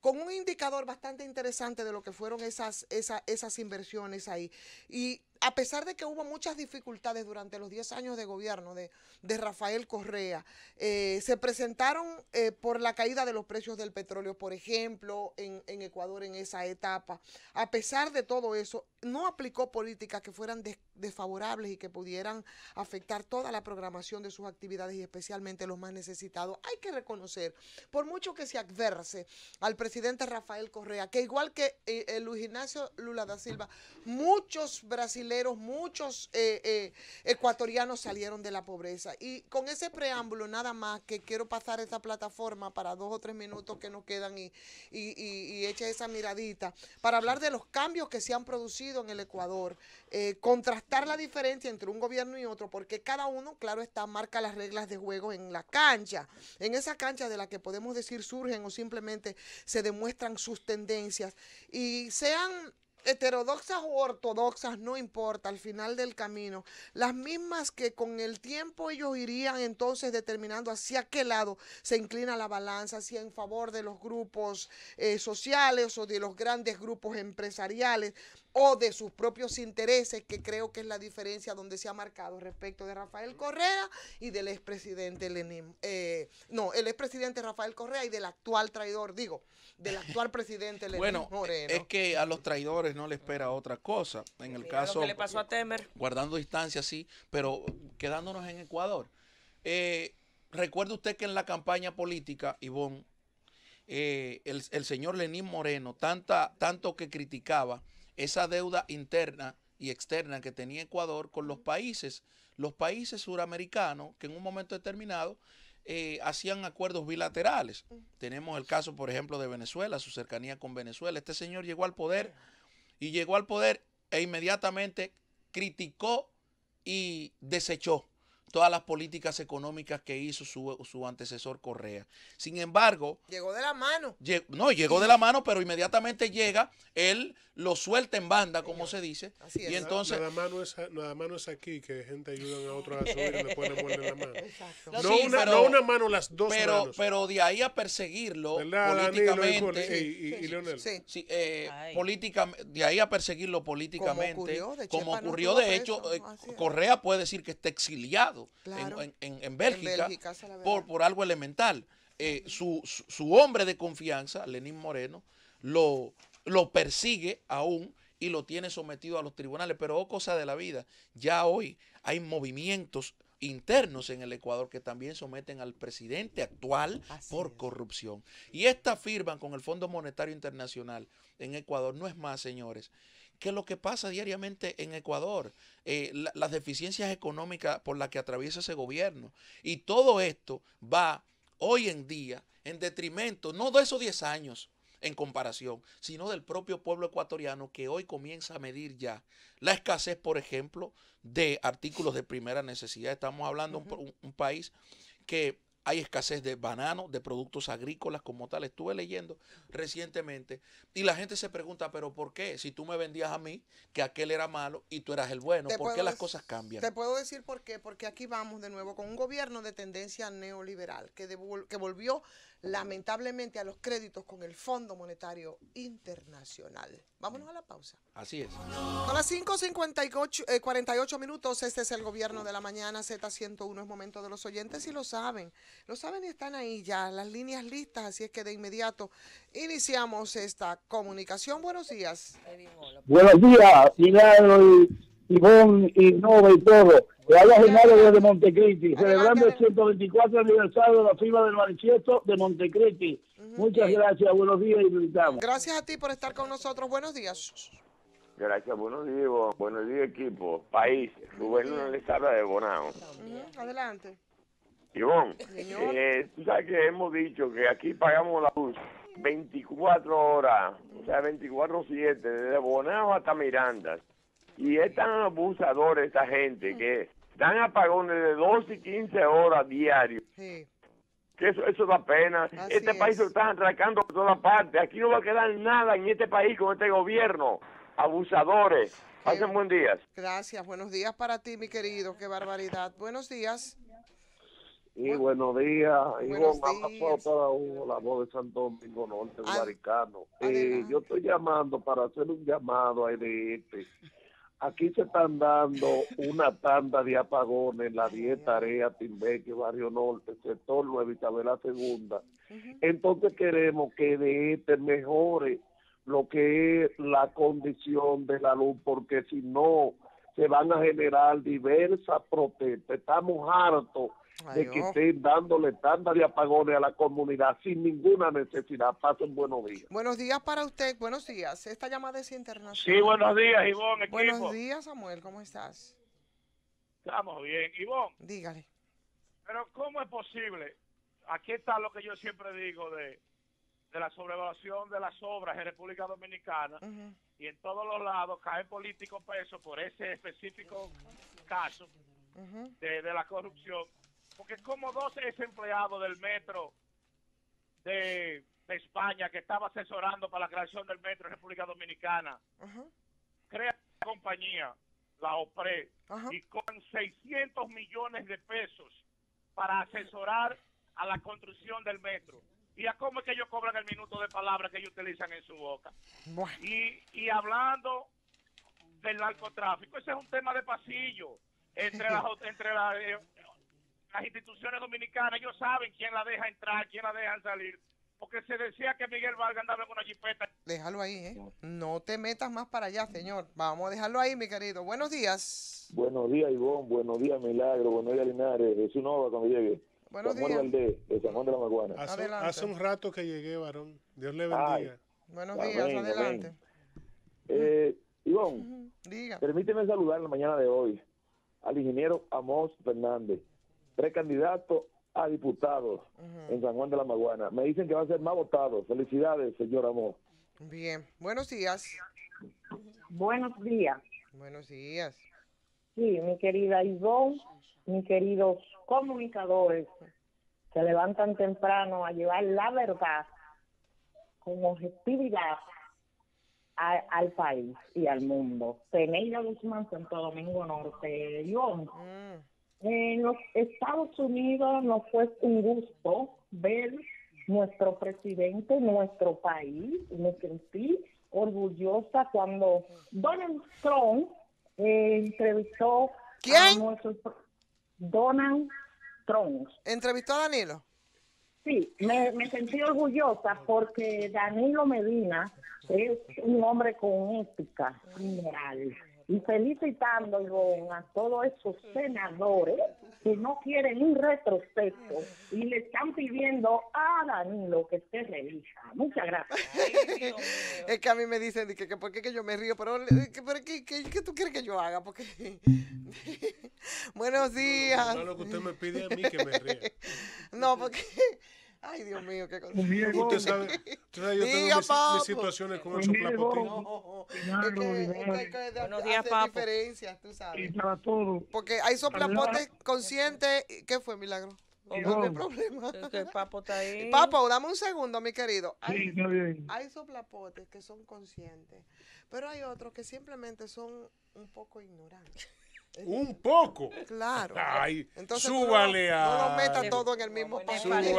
B: con un indicador bastante interesante de lo que fueron esas, esas, esas inversiones ahí. Y a pesar de que hubo muchas dificultades durante los 10 años de gobierno de, Rafael Correa, eh, se presentaron eh, por la caída de los precios del petróleo, por ejemplo, en, Ecuador en esa etapa. A pesar de todo eso, no aplicó políticas que fueran de, desfavorables y que pudieran afectar toda la programación de sus actividades y especialmente los más necesitados. Hay que reconocer, por mucho que se adverse al presidente Rafael Correa, que igual que eh, eh, Luis Ignacio Lula da Silva, muchos brasileros, muchos eh, ecuatorianos salieron de la pobreza. Y con ese preámbulo nada más que quiero pasar esta plataforma para dos o tres minutos que nos quedan y, y, eche esa miradita para hablar de los cambios que se han producido en el Ecuador, contrastando la diferencia entre un gobierno y otro, porque cada uno, claro está, marca las reglas de juego en la cancha, en esa cancha de la que podemos decir surgen o simplemente se demuestran sus tendencias y sean heterodoxas o ortodoxas, no importa, al final del camino, las mismas que con el tiempo ellos irían entonces determinando hacia qué lado se inclina la balanza, si en favor de los grupos eh, sociales o de los grandes grupos empresariales o de sus propios intereses, que creo que es la diferencia donde se ha marcado respecto de Rafael Correa y del expresidente Lenín. Eh, no, el expresidente Rafael Correa y del actual traidor, digo, del actual presidente Lenín bueno,
A: Es que a los traidores no le espera otra cosa. En el caso. le pasó a Temer. Guardando distancia, sí, pero quedándonos en Ecuador. Eh, recuerde usted que en la campaña política, Ivonne, eh, el, el, señor Lenín Moreno, tanta, tanto que criticaba esa deuda interna y externa que tenía Ecuador con los países, los países suramericanos que en un momento determinado eh, hacían acuerdos bilaterales. Tenemos el caso, por ejemplo, de Venezuela, su cercanía con Venezuela. Este señor llegó al poder y llegó al poder e inmediatamente criticó y desechó todas las políticas económicas que hizo su, antecesor Correa. Sin embargo...
B: Llegó de la mano.
A: no, llegó de la mano, pero inmediatamente llega, él lo suelta en banda, como se dice. Así es. Y entonces... Nada,
E: más no es, nada, es, aquí que gente ayuda a otros a subir y le la mano. No, una,
A: mano, las dos pero, Pero de ahí a perseguirlo políticamente... Sí, de ahí a perseguirlo políticamente. Como ocurrió, de, hecho, eh, Correa puede decir que está exiliado en, Bélgica, por, por algo elemental. Eh, su, hombre de confianza, Lenín Moreno, lo, lo persigue aún y lo tiene sometido a los tribunales. Pero oh, cosa de la vida, ya hoy hay movimientos internos en el Ecuador que también someten al presidente actual por corrupción. Y esta firma con el Fondo Monetario Internacional en Ecuador no es más, señores, que es lo que pasa diariamente en Ecuador, eh, las deficiencias económicas por las que atraviesa ese gobierno. Y todo esto va hoy en día en detrimento, no de esos 10 años en comparación, sino del propio pueblo ecuatoriano que hoy comienza a medir ya la escasez, por ejemplo, de artículos de primera necesidad. Estamos hablando de un país que hay escasez de banano, de productos agrícolas como tal. Estuve leyendo recientemente y la gente se pregunta, pero ¿por qué? Si tú me vendías a mí que aquel era malo y tú eras el bueno, ¿por qué las cosas cambian? Te
B: puedo decir por qué, porque aquí vamos de nuevo con un gobierno de tendencia neoliberal que, que volvió lamentablemente a los créditos con el Fondo Monetario Internacional. Vámonos
A: a la pausa. Así es. A
B: las 5.48 eh, minutos, este es el gobierno de la mañana, Z101 es momento de los oyentes y lo saben, lo saben y están ahí ya, las líneas listas, así es que de inmediato iniciamos esta comunicación. Buenos días.
A: Buenos días, y Ivonne y todo. Vaya Genaro desde Montecristi, celebrando el 124 aniversario de la firma del manifiesto
B: de Montecristi. Muchas gracias, buenos días y felicitamos. Gracias a ti por estar con nosotros, buenos
A: días. Gracias, buenos días, buenos días equipo, país. Rubén no le habla de Bonao.
B: Adelante.
A: Ivonne, eh, tú sabes que hemos dicho que aquí pagamos la luz 24 horas, o sea, 24-7, desde Bonao hasta Miranda. Y es tan abusador esta gente que dan apagones de 12 y 15 horas diarios. Sí. Que eso, es da pena. este país se está están atracando por todas partes. Aquí no va a quedar nada en este país con este gobierno. Abusadores. Hacen buen día.
B: Gracias. Buenos días para ti, mi querido. Qué barbaridad. Buenos días.
A: Y buenos días. Y buenos días. Para uno, la voz de Santo Domingo Norte, Guaricano. Eh, yo estoy llamando para hacer un llamado a este. Aquí se están dando una tanda de apagones en la 10 Tarea, Timbeque, Barrio Norte, sector 9, Tabela Segunda. Entonces queremos que de este mejore lo que es la condición de la luz, porque si no, se van a generar diversas protestas. Estamos hartos de que oh. estén dándole tantas de apagones a la comunidad sin ninguna necesidad. Pasen buenos días.
B: Buenos días para usted, buenos días. Esta llamada es internacional. Sí, buenos días, Ivonne. Buenos días, Samuel, ¿cómo estás? Estamos
A: bien, Ivonne. Dígale. Pero ¿cómo es posible? Aquí está lo que yo siempre digo de, de la sobrevaluación de las obras en República Dominicana y en todos los lados caen políticos peso por ese específico caso de, de la corrupción porque como dos ex empleados del metro de, España que estaba asesorando para la creación del metro en República Dominicana, crean crea una compañía, la OPRE, y con 600 millones de pesos para asesorar a la construcción del metro. ¿Y a cómo es que ellos cobran el minuto de palabra que ellos utilizan en su boca? Y, y hablando del narcotráfico, ese es un tema de pasillo entre las, entre eh, las instituciones dominicanas, ellos saben quién la deja entrar, quién la dejan salir. Porque se decía que Miguel Vargas andaba con una jipeta.
B: Déjalo ahí, ¿eh? No te metas más para allá, señor. Vamos a dejarlo ahí, mi querido. Buenos días.
A: Buenos días, Ivonne. Buenos días, Milagro. Buenos días, Linares. un Nova, cuando llegue. Buenos días. De, de San Juan de la Maguana. Hace,
E: hace un rato que llegué, varón. Dios le bendiga. Buenos días, adelante.
A: Eh, Ivonne, Diga. permíteme saludar en la mañana de hoy al ingeniero Amos Fernández precandidato a diputados en San Juan de la Maguana. Me dicen que va a ser más votado. Felicidades, señor Amor.
B: Bien, buenos días.
C: Buenos días.
B: Buenos días.
C: Sí, mi querida Ivonne, mis queridos comunicadores, se levantan temprano a llevar la verdad con objetividad al país y al mundo. Peneira Guzmán, Santo Domingo Norte, Ivonne.
E: Mm.
C: En los Estados Unidos nos fue un gusto ver nuestro presidente, nuestro país, me sentí orgullosa cuando Donald Trump eh, entrevistó a nuestro
B: Donald Trump. ¿Entrevistó a Danilo? Sí, me,
C: sentí orgullosa porque Danilo Medina es un hombre con ética, moral y felicitando a todos esos senadores que no quieren un retroceso y le están pidiendo a Danilo que se revisa. Muchas gracias.
B: es que a mí me dicen que, por qué que yo me río, pero, que, tú quieres que yo haga? Porque Buenos días. lo que usted me pide a mí que me ría. no, porque Ay, Dios mío, qué cosa. Usted sabe, yo Diga, tengo mis, mis, situaciones con el plapotes. No, es que, es que, Buenos días, tú sabes. Y para todo. Porque hay soplapotes conscientes. ¿Qué fue, Milagro? no, no hay problema. que papo está ahí. Papo, dame un segundo, mi querido. Hay, sí, está bien. hay soplapotes que son conscientes, pero hay otros que simplemente son un poco ignorantes.
E: Un poco. Claro. Ay, Entonces, súbale no, No lo meta todo
B: en el mismo paso. Súbale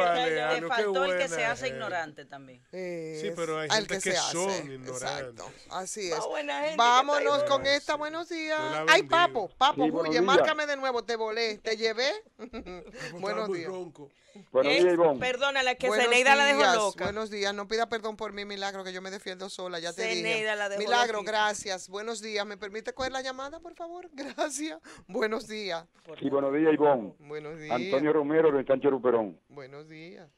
B: faltó el que se hace eh. ignorante también. sí, pero hay gente que, que, son hace. ignorantes. Exacto. Así es. Vámonos con esta. Buenos días. Ay, Papo. Papo, sí, huye. Márcame de nuevo. Te volé. Te llevé. buenos días.
E: Buenos días, Ivonne. que
B: se Zeneida la dejó loca. Buenos días, no pida perdón por mi Milagro, que yo me defiendo sola, ya te La Milagro, gracias. Buenos días, ¿me permite coger la llamada, por favor? Gracias. Buenos días. Y buenos días, Ivonne.
E: Buenos días. Antonio
B: Romero del Sancho Ruperón.
E: Buenos días.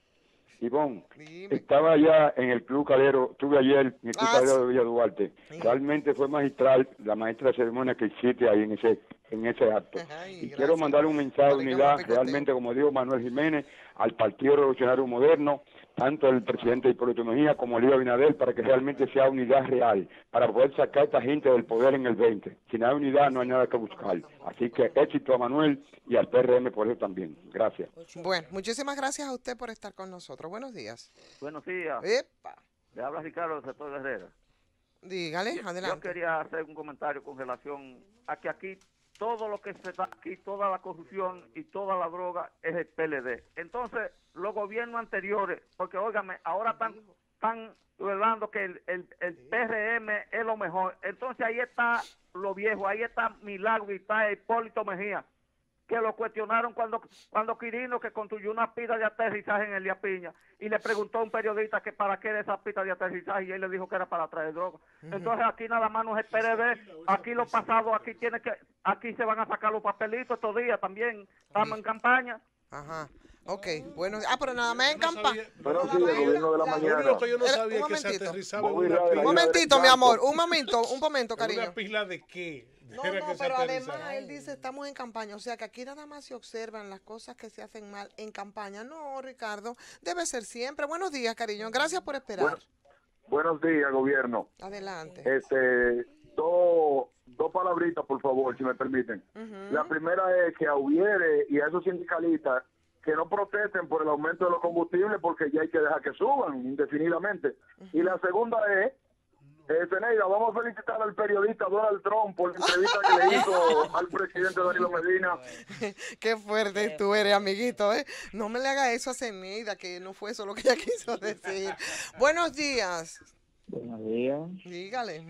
A: Ivonne, estaba allá en el Club Calero, estuve ayer en el Club ah, de Villa Duarte. Realmente fue magistral la maestra de ceremonia que hiciste ahí en ese en ese acto. y, quiero mandar un mensaje de unidad, realmente, como digo Manuel Jiménez, al Partido Revolucionario Moderno, tanto el presidente de Mejía como Lío Binader, para que realmente sea unidad real, para poder sacar a esta gente del poder en el 20. Si no hay unidad, no hay nada que buscar. Así que éxito a Manuel y al PRM por eso también. Gracias.
B: Bueno, muchísimas gracias a usted por estar con nosotros. Buenos días. Buenos días. Epa. Le habla Ricardo Sector Herrera. Dígale,
A: adelante. Yo quería hacer un comentario con relación a que aquí todo lo que se da aquí, toda la corrupción y toda la droga es el PLD. Entonces, los gobiernos anteriores, porque óigame, ahora están, están hablando que el, el, el, PRM es lo mejor. Entonces ahí está lo viejo, ahí está Milagro y está Hipólito Mejía que lo cuestionaron cuando, cuando Quirino, que construyó una pista de aterrizaje en Elia Piña, y le preguntó a un periodista que para qué era esa pista de aterrizaje, y él le dijo que era para traer droga. Entonces aquí nada más nos espere ver, aquí lo pasado, aquí tiene que, aquí se van a sacar los papelitos estos días
B: también, estamos en campaña. Ajá. Ok, bueno, ah, pero nada más en campaña. Pero
A: el gobierno de la mañana. yo no sabía que se aterrizaba Un momentito, mi amor,
B: un momento, un momento,
A: cariño. ¿Una pila de qué?
E: No, no,
B: pero además él dice, estamos en campaña, o sea que aquí nada más se observan las cosas que se hacen mal en campaña. No, Ricardo, debe ser siempre. Buenos días, cariño, gracias por esperar.
A: buenos días, gobierno.
B: Adelante.
A: Este, dos palabritas, por favor, si me permiten. La primera es que a hubiere y a esos sindicalistas que no protesten por el aumento de los combustibles porque ya hay que dejar que suban indefinidamente. Y la segunda es eh, vamos a felicitar al periodista Donald Trump por la entrevista que le hizo al presidente Danilo Medina.
B: Qué fuerte tú eres, amiguito. ¿eh? No me le haga eso a Zeneida, que no fue eso lo que ella quiso decir. Buenos días.
C: Buenos días.
B: Dígale.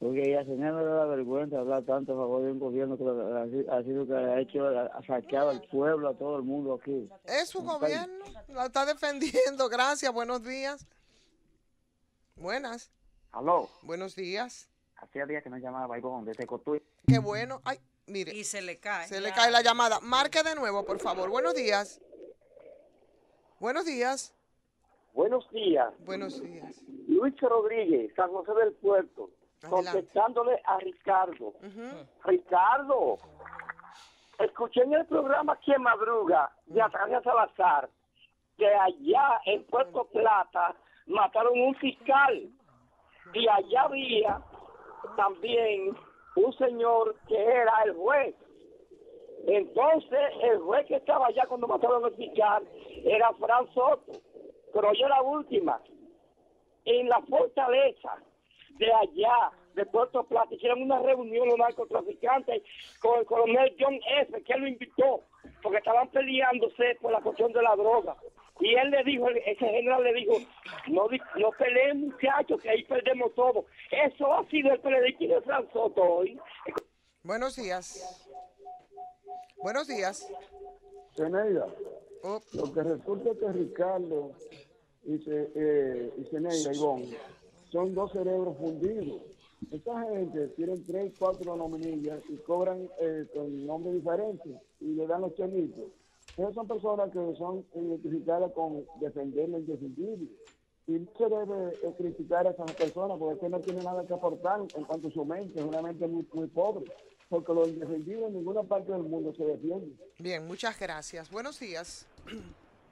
D: Porque a Zeneida le da vergüenza hablar tanto a favor de un gobierno que ha sido que ha
B: hecho, ha saqueado al pueblo, a todo el mundo aquí. Es su gobierno, la está defendiendo. Gracias, buenos días. Buenas. Aló. Buenos días. Hacía días que no llamaba Baigón, desde Cotuí. Qué bueno. Ay, mire. Y se le cae. Se le cae la llamada. Marca de nuevo, por favor. Buenos días. Buenos días. Buenos días. Buenos días. Luis Rodríguez, San José del Puerto.
A: Contestándole a Ricardo. Ricardo, escuché en el programa aquí en Madruga de Atalaya Salazar que allá en Puerto Plata mataron un fiscal y allá había también un señor que era el juez.
B: Entonces, el juez que estaba allá cuando mataron a fiscal era Franz Otto. pero yo la última. En la fortaleza de allá,
A: de Puerto Plata, hicieron una reunión los narcotraficantes con el coronel John F., que lo invitó, porque estaban peleándose por la cuestión de la droga. Y él le dijo, ese general le dijo, no, no peleen muchachos, que ahí perdemos todo. Eso
B: ha sido el predictivo de San Soto hoy. Buenos días. Buenos días.
A: Zeneida, oh. lo que resulta que Ricardo y, eh, y son dos cerebros fundidos. Esta gente tiene tres, cuatro nominillas y cobran eh, con nombres diferentes y le dan los chelitos. Esas son personas que son identificadas con defender lo indefendible. Y no se debe eh, criticar a esas personas porque es no tienen nada que aportar en cuanto a su mente, es una mente muy, muy pobre porque los indefendidos en ninguna parte del mundo se defienden.
B: Bien, muchas gracias. Buenos días.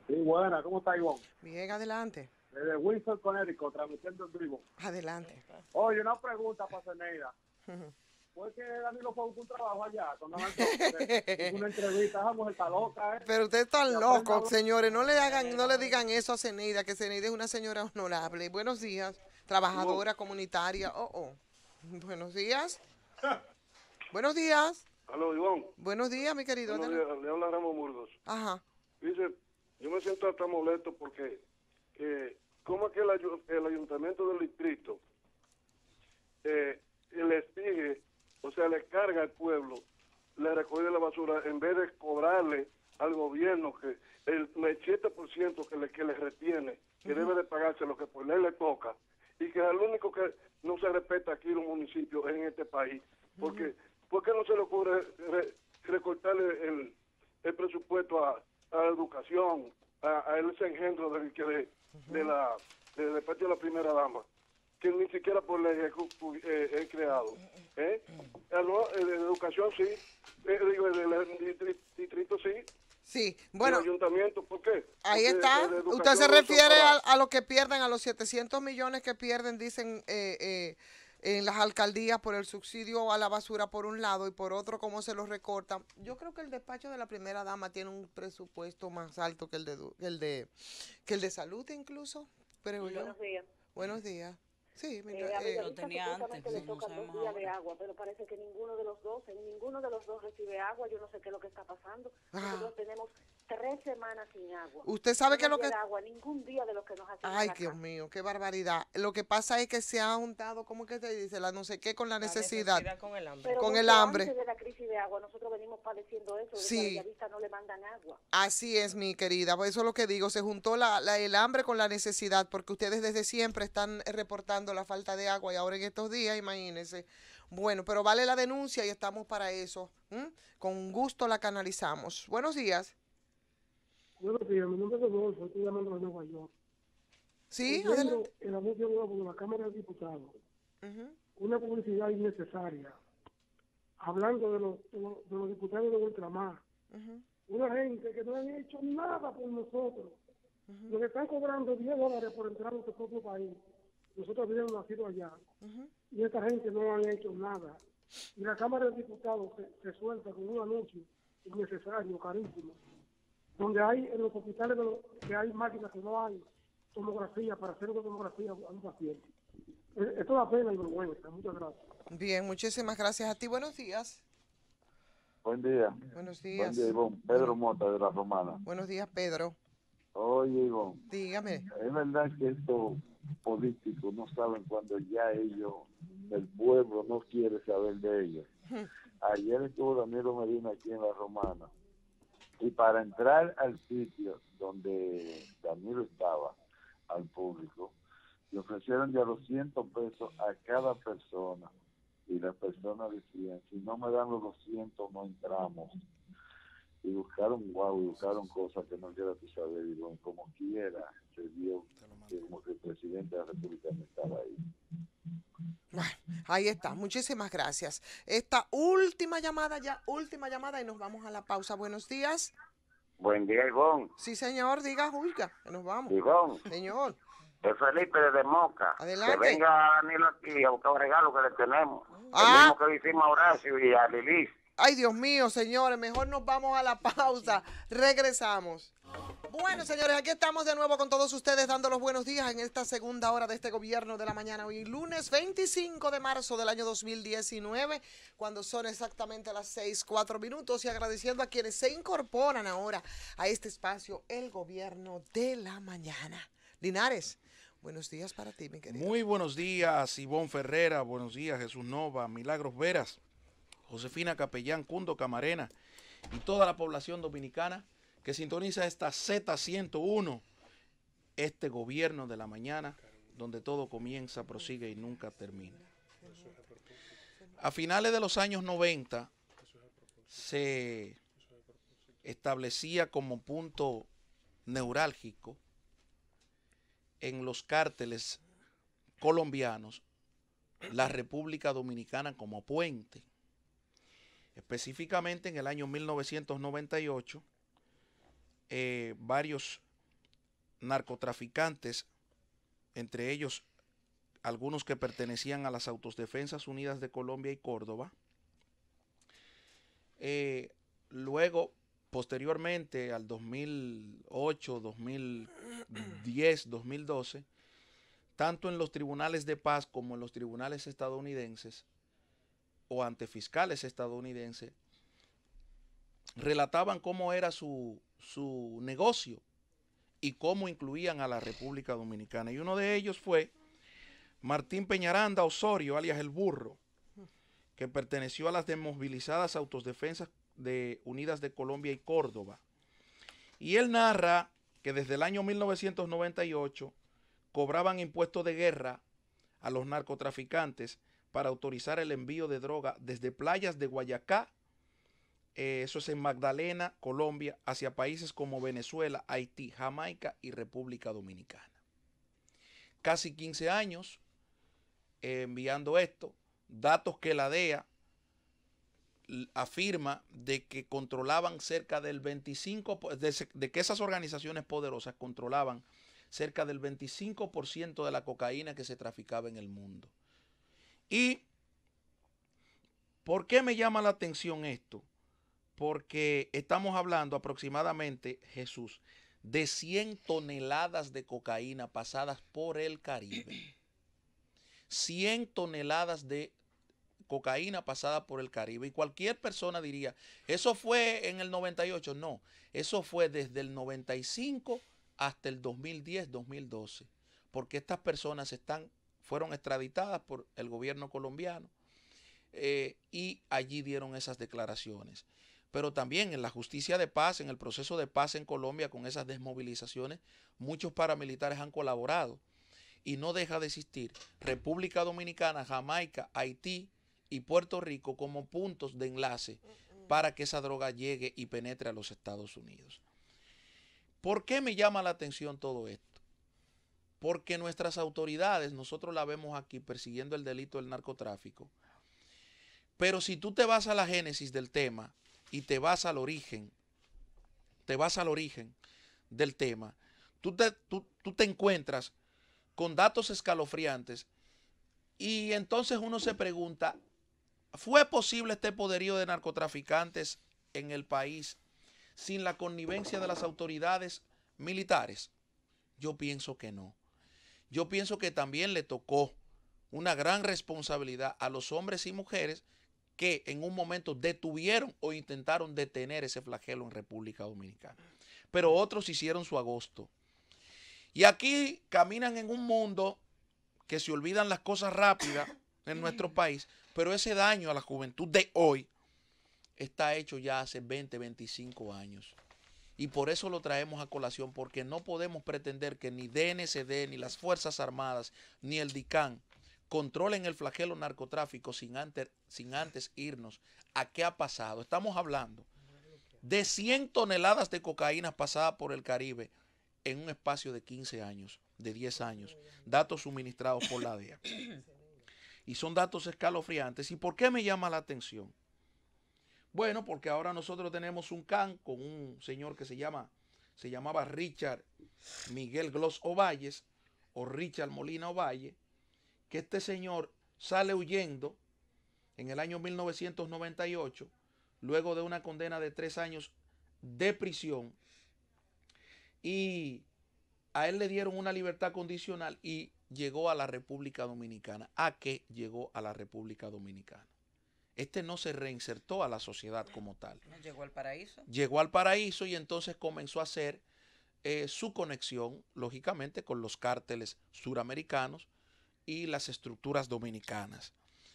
B: Sí, buena, ¿cómo está Ivonne? Bien, adelante. Desde Wilson, Connecticut, transmitiendo en vivo. Adelante. Oye, una pregunta
E: para Ceneida después que Danilo fue a un trabajo allá,
B: una, entrevista, esa mujer está loca, ¿eh? Pero ustedes están locos, señores, no le hagan, no le digan eso a Ceneida, que Ceneida es una señora honorable. Buenos días, trabajadora comunitaria, oh, oh. Buenos días. Buenos días. Buenos días, mi querido. le
E: habla Ramos Burgos. Ajá. Dice, yo me siento hasta molesto porque, eh, ¿cómo es que el, ayuntamiento del distrito eh, le o sea, le carga al pueblo le recogida la basura en vez de cobrarle al gobierno que el, por 7% que le, que le retiene, que debe de pagarse lo que por ley le toca, y que es el único que no se respeta aquí en un municipio, en este país. Porque, ¿Por qué no se le ocurre recortarle el, presupuesto a, la educación, a, ese engendro del, que de, la, de de la primera dama? que ni siquiera por ley eh, he creado. ¿Eh? de educación sí, eh, digo, de el distrito sí. Sí, bueno. El ayuntamiento, ¿por qué? Ahí está. Usted se refiere
B: a, lo que pierden, a los 700 millones que pierden, dicen. Eh, en las alcaldías por el subsidio a la basura por un lado y por otro cómo se los recortan. Yo creo que el despacho de la primera dama tiene un presupuesto más alto que el de el de que el de salud incluso, pero Buenos días. Buenos días. Sí, eh, mira, eh, lo tenía antes. Le no sabemos dos días de
C: agua, pero parece que ninguno de los dos, ninguno de los dos recibe agua. Yo no sé qué es lo que está pasando. Ah. Nosotros tenemos tres semanas sin agua. Usted sabe que lo que... ningún día de los que nos Ay, Dios
B: mío, qué barbaridad. Lo que pasa es que se ha juntado, ¿cómo que se dice? La no sé qué con la, necesidad. Con el hambre. con el hambre. de
C: la crisis de agua, nosotros venimos padeciendo eso. Sí. Que no le mandan
B: agua. Así es, mi querida. Por pues Eso es lo que digo. Se juntó la, el hambre con la necesidad, porque ustedes desde siempre están reportando la falta de agua y ahora en estos días, imagínense. Bueno, pero vale la denuncia y estamos para eso. Con gusto la canalizamos. Buenos días.
E: Buenos días, mi nombre es Rodolfo, estoy llamando de Nueva York. Sí, adelante. El anuncio de la Cámara de Diputados, una publicidad innecesaria, hablando de los, de diputados de ultramar, una gente que no han hecho nada por nosotros, nos están cobrando 10 dólares por entrar a nuestro propio país, nosotros habíamos nacido allá, y esta gente no ha hecho nada. Y la Cámara de Diputados se, se suelta con un anuncio innecesario, carísimo donde hay en los hospitales que hay máquinas que no hay tomografía para hacer una tomografía a un paciente. Eh, esto da pena y vergüenza. Muchas
B: gracias. Bien, muchísimas gracias a ti. Buenos días. Buen día. Buenos días. Buen día, Ivonne. Pedro Mota de La Romana. Buenos días, Pedro. Oye, Ivonne. Dígame.
E: Es verdad que estos políticos no saben cuando ya ellos, el
A: pueblo no quiere saber de ellos. Ayer estuvo Danilo Medina aquí en La Romana y para entrar al sitio donde Danilo estaba, al público, le ofrecieron ya los 200 pesos a cada persona. Y la persona decía si no me dan los 200, no entramos. Y buscaron guau, buscaron cosas que no quiera tú saber. Y como quiera, se
E: vio como que el presidente de la República no estaba ahí.
B: Bueno, ahí está. Muchísimas gracias. Esta última llamada, ya última llamada y nos vamos a la pausa. Buenos días. Buen día, Ivón. Sí, señor, diga Julga, que nos vamos. Ivón. Señor. Es Felipe de Moca. Adelante. Que venga Danilo aquí a buscar un regalo que le tenemos. Ah. El mismo que le hicimos a Horacio y a Lilith. Ay, Dios mío, señores, mejor nos vamos a la pausa. Regresamos. Bueno, señores, aquí estamos de nuevo con todos ustedes dando los buenos días en esta segunda hora de este gobierno de la mañana, hoy lunes 25 de marzo del año 2019, cuando son exactamente las 6, 4 minutos y agradeciendo a quienes se incorporan ahora a este espacio, el gobierno de la mañana.
A: Linares. Buenos días para ti, mi querido. Muy buenos días, Ivonne Ferrera. Buenos días, Jesús Nova, Milagros Veras, Josefina Capellán, Cundo Camarena y toda la población dominicana que sintoniza esta Z101, este gobierno de la mañana, donde todo comienza, prosigue y nunca termina. A finales de los años 90 se establecía como punto neurálgico en los cárteles colombianos la República Dominicana como puente. Específicamente en el año 1998 eh, varios narcotraficantes, entre ellos algunos que pertenecían a las Autodefensas Unidas de Colombia y Córdoba. Eh, luego, posteriormente, al 2008, 2010, 2012, tanto en los tribunales de paz como en los tribunales estadounidenses o ante fiscales estadounidenses, relataban cómo era su su negocio y cómo incluían a la República Dominicana. Y uno de ellos fue Martín Peñaranda Osorio, alias El Burro, que perteneció a las desmovilizadas autodefensas de Unidas de Colombia y Córdoba. Y él narra que desde el año 1998 cobraban impuestos de guerra a los narcotraficantes para autorizar el envío de droga desde playas de Guayacá eh, eso es en Magdalena, Colombia, hacia países como Venezuela, Haití, Jamaica y República Dominicana. Casi 15 años eh, enviando esto, datos que la DEA afirma de que controlaban cerca del 25%, de, de que esas organizaciones poderosas controlaban cerca del 25% de la cocaína que se traficaba en el mundo. ¿Y por qué me llama la atención esto? porque estamos hablando aproximadamente, Jesús, de 100 toneladas de cocaína pasadas por el Caribe. 100 toneladas de cocaína pasadas por el Caribe. Y cualquier persona diría, eso fue en el 98. No, eso fue desde el 95 hasta el 2010-2012. Porque estas personas están, fueron extraditadas por el gobierno colombiano eh, y allí dieron esas declaraciones pero también en la justicia de paz, en el proceso de paz en Colombia con esas desmovilizaciones, muchos paramilitares han colaborado y no deja de existir República Dominicana, Jamaica, Haití y Puerto Rico como puntos de enlace para que esa droga llegue y penetre a los Estados Unidos. ¿Por qué me llama la atención todo esto? Porque nuestras autoridades, nosotros la vemos aquí persiguiendo el delito del narcotráfico, pero si tú te vas a la génesis del tema, y te vas al origen, te vas al origen del tema, tú te, te encuentras con datos escalofriantes y entonces uno se pregunta, ¿fue posible este poderío de narcotraficantes en el país sin la connivencia de las autoridades militares? Yo pienso que no. Yo pienso que también le tocó una gran responsabilidad a los hombres y mujeres que en un momento detuvieron o intentaron detener ese flagelo en República Dominicana. Pero otros hicieron su agosto. Y aquí caminan en un mundo que se olvidan las cosas rápidas en nuestro país, pero ese daño a la juventud de hoy está hecho ya hace 20, 25 años. Y por eso lo traemos a colación, porque no podemos pretender que ni DNCD, ni las Fuerzas Armadas, ni el DICAN controlen el flagelo narcotráfico sin antes, sin antes irnos a qué ha pasado. Estamos hablando de 100 toneladas de cocaína pasada por el Caribe en un espacio de 15 años, de 10 años, datos suministrados por la DEA. Y son datos escalofriantes. ¿Y por qué me llama la atención? Bueno, porque ahora nosotros tenemos un can con un señor que se llama, se llamaba Richard Miguel Gloss Ovalles o Richard Molina Ovalle, que este señor sale huyendo en el año 1998, luego de una condena de tres años de prisión, y a él le dieron una libertad condicional y llegó a la República Dominicana. ¿A qué llegó a la República Dominicana? Este no se reinsertó a la sociedad como tal.
D: No llegó al paraíso.
A: Llegó al paraíso y entonces comenzó a hacer eh, su conexión, lógicamente, con los cárteles suramericanos, y las estructuras dominicanas.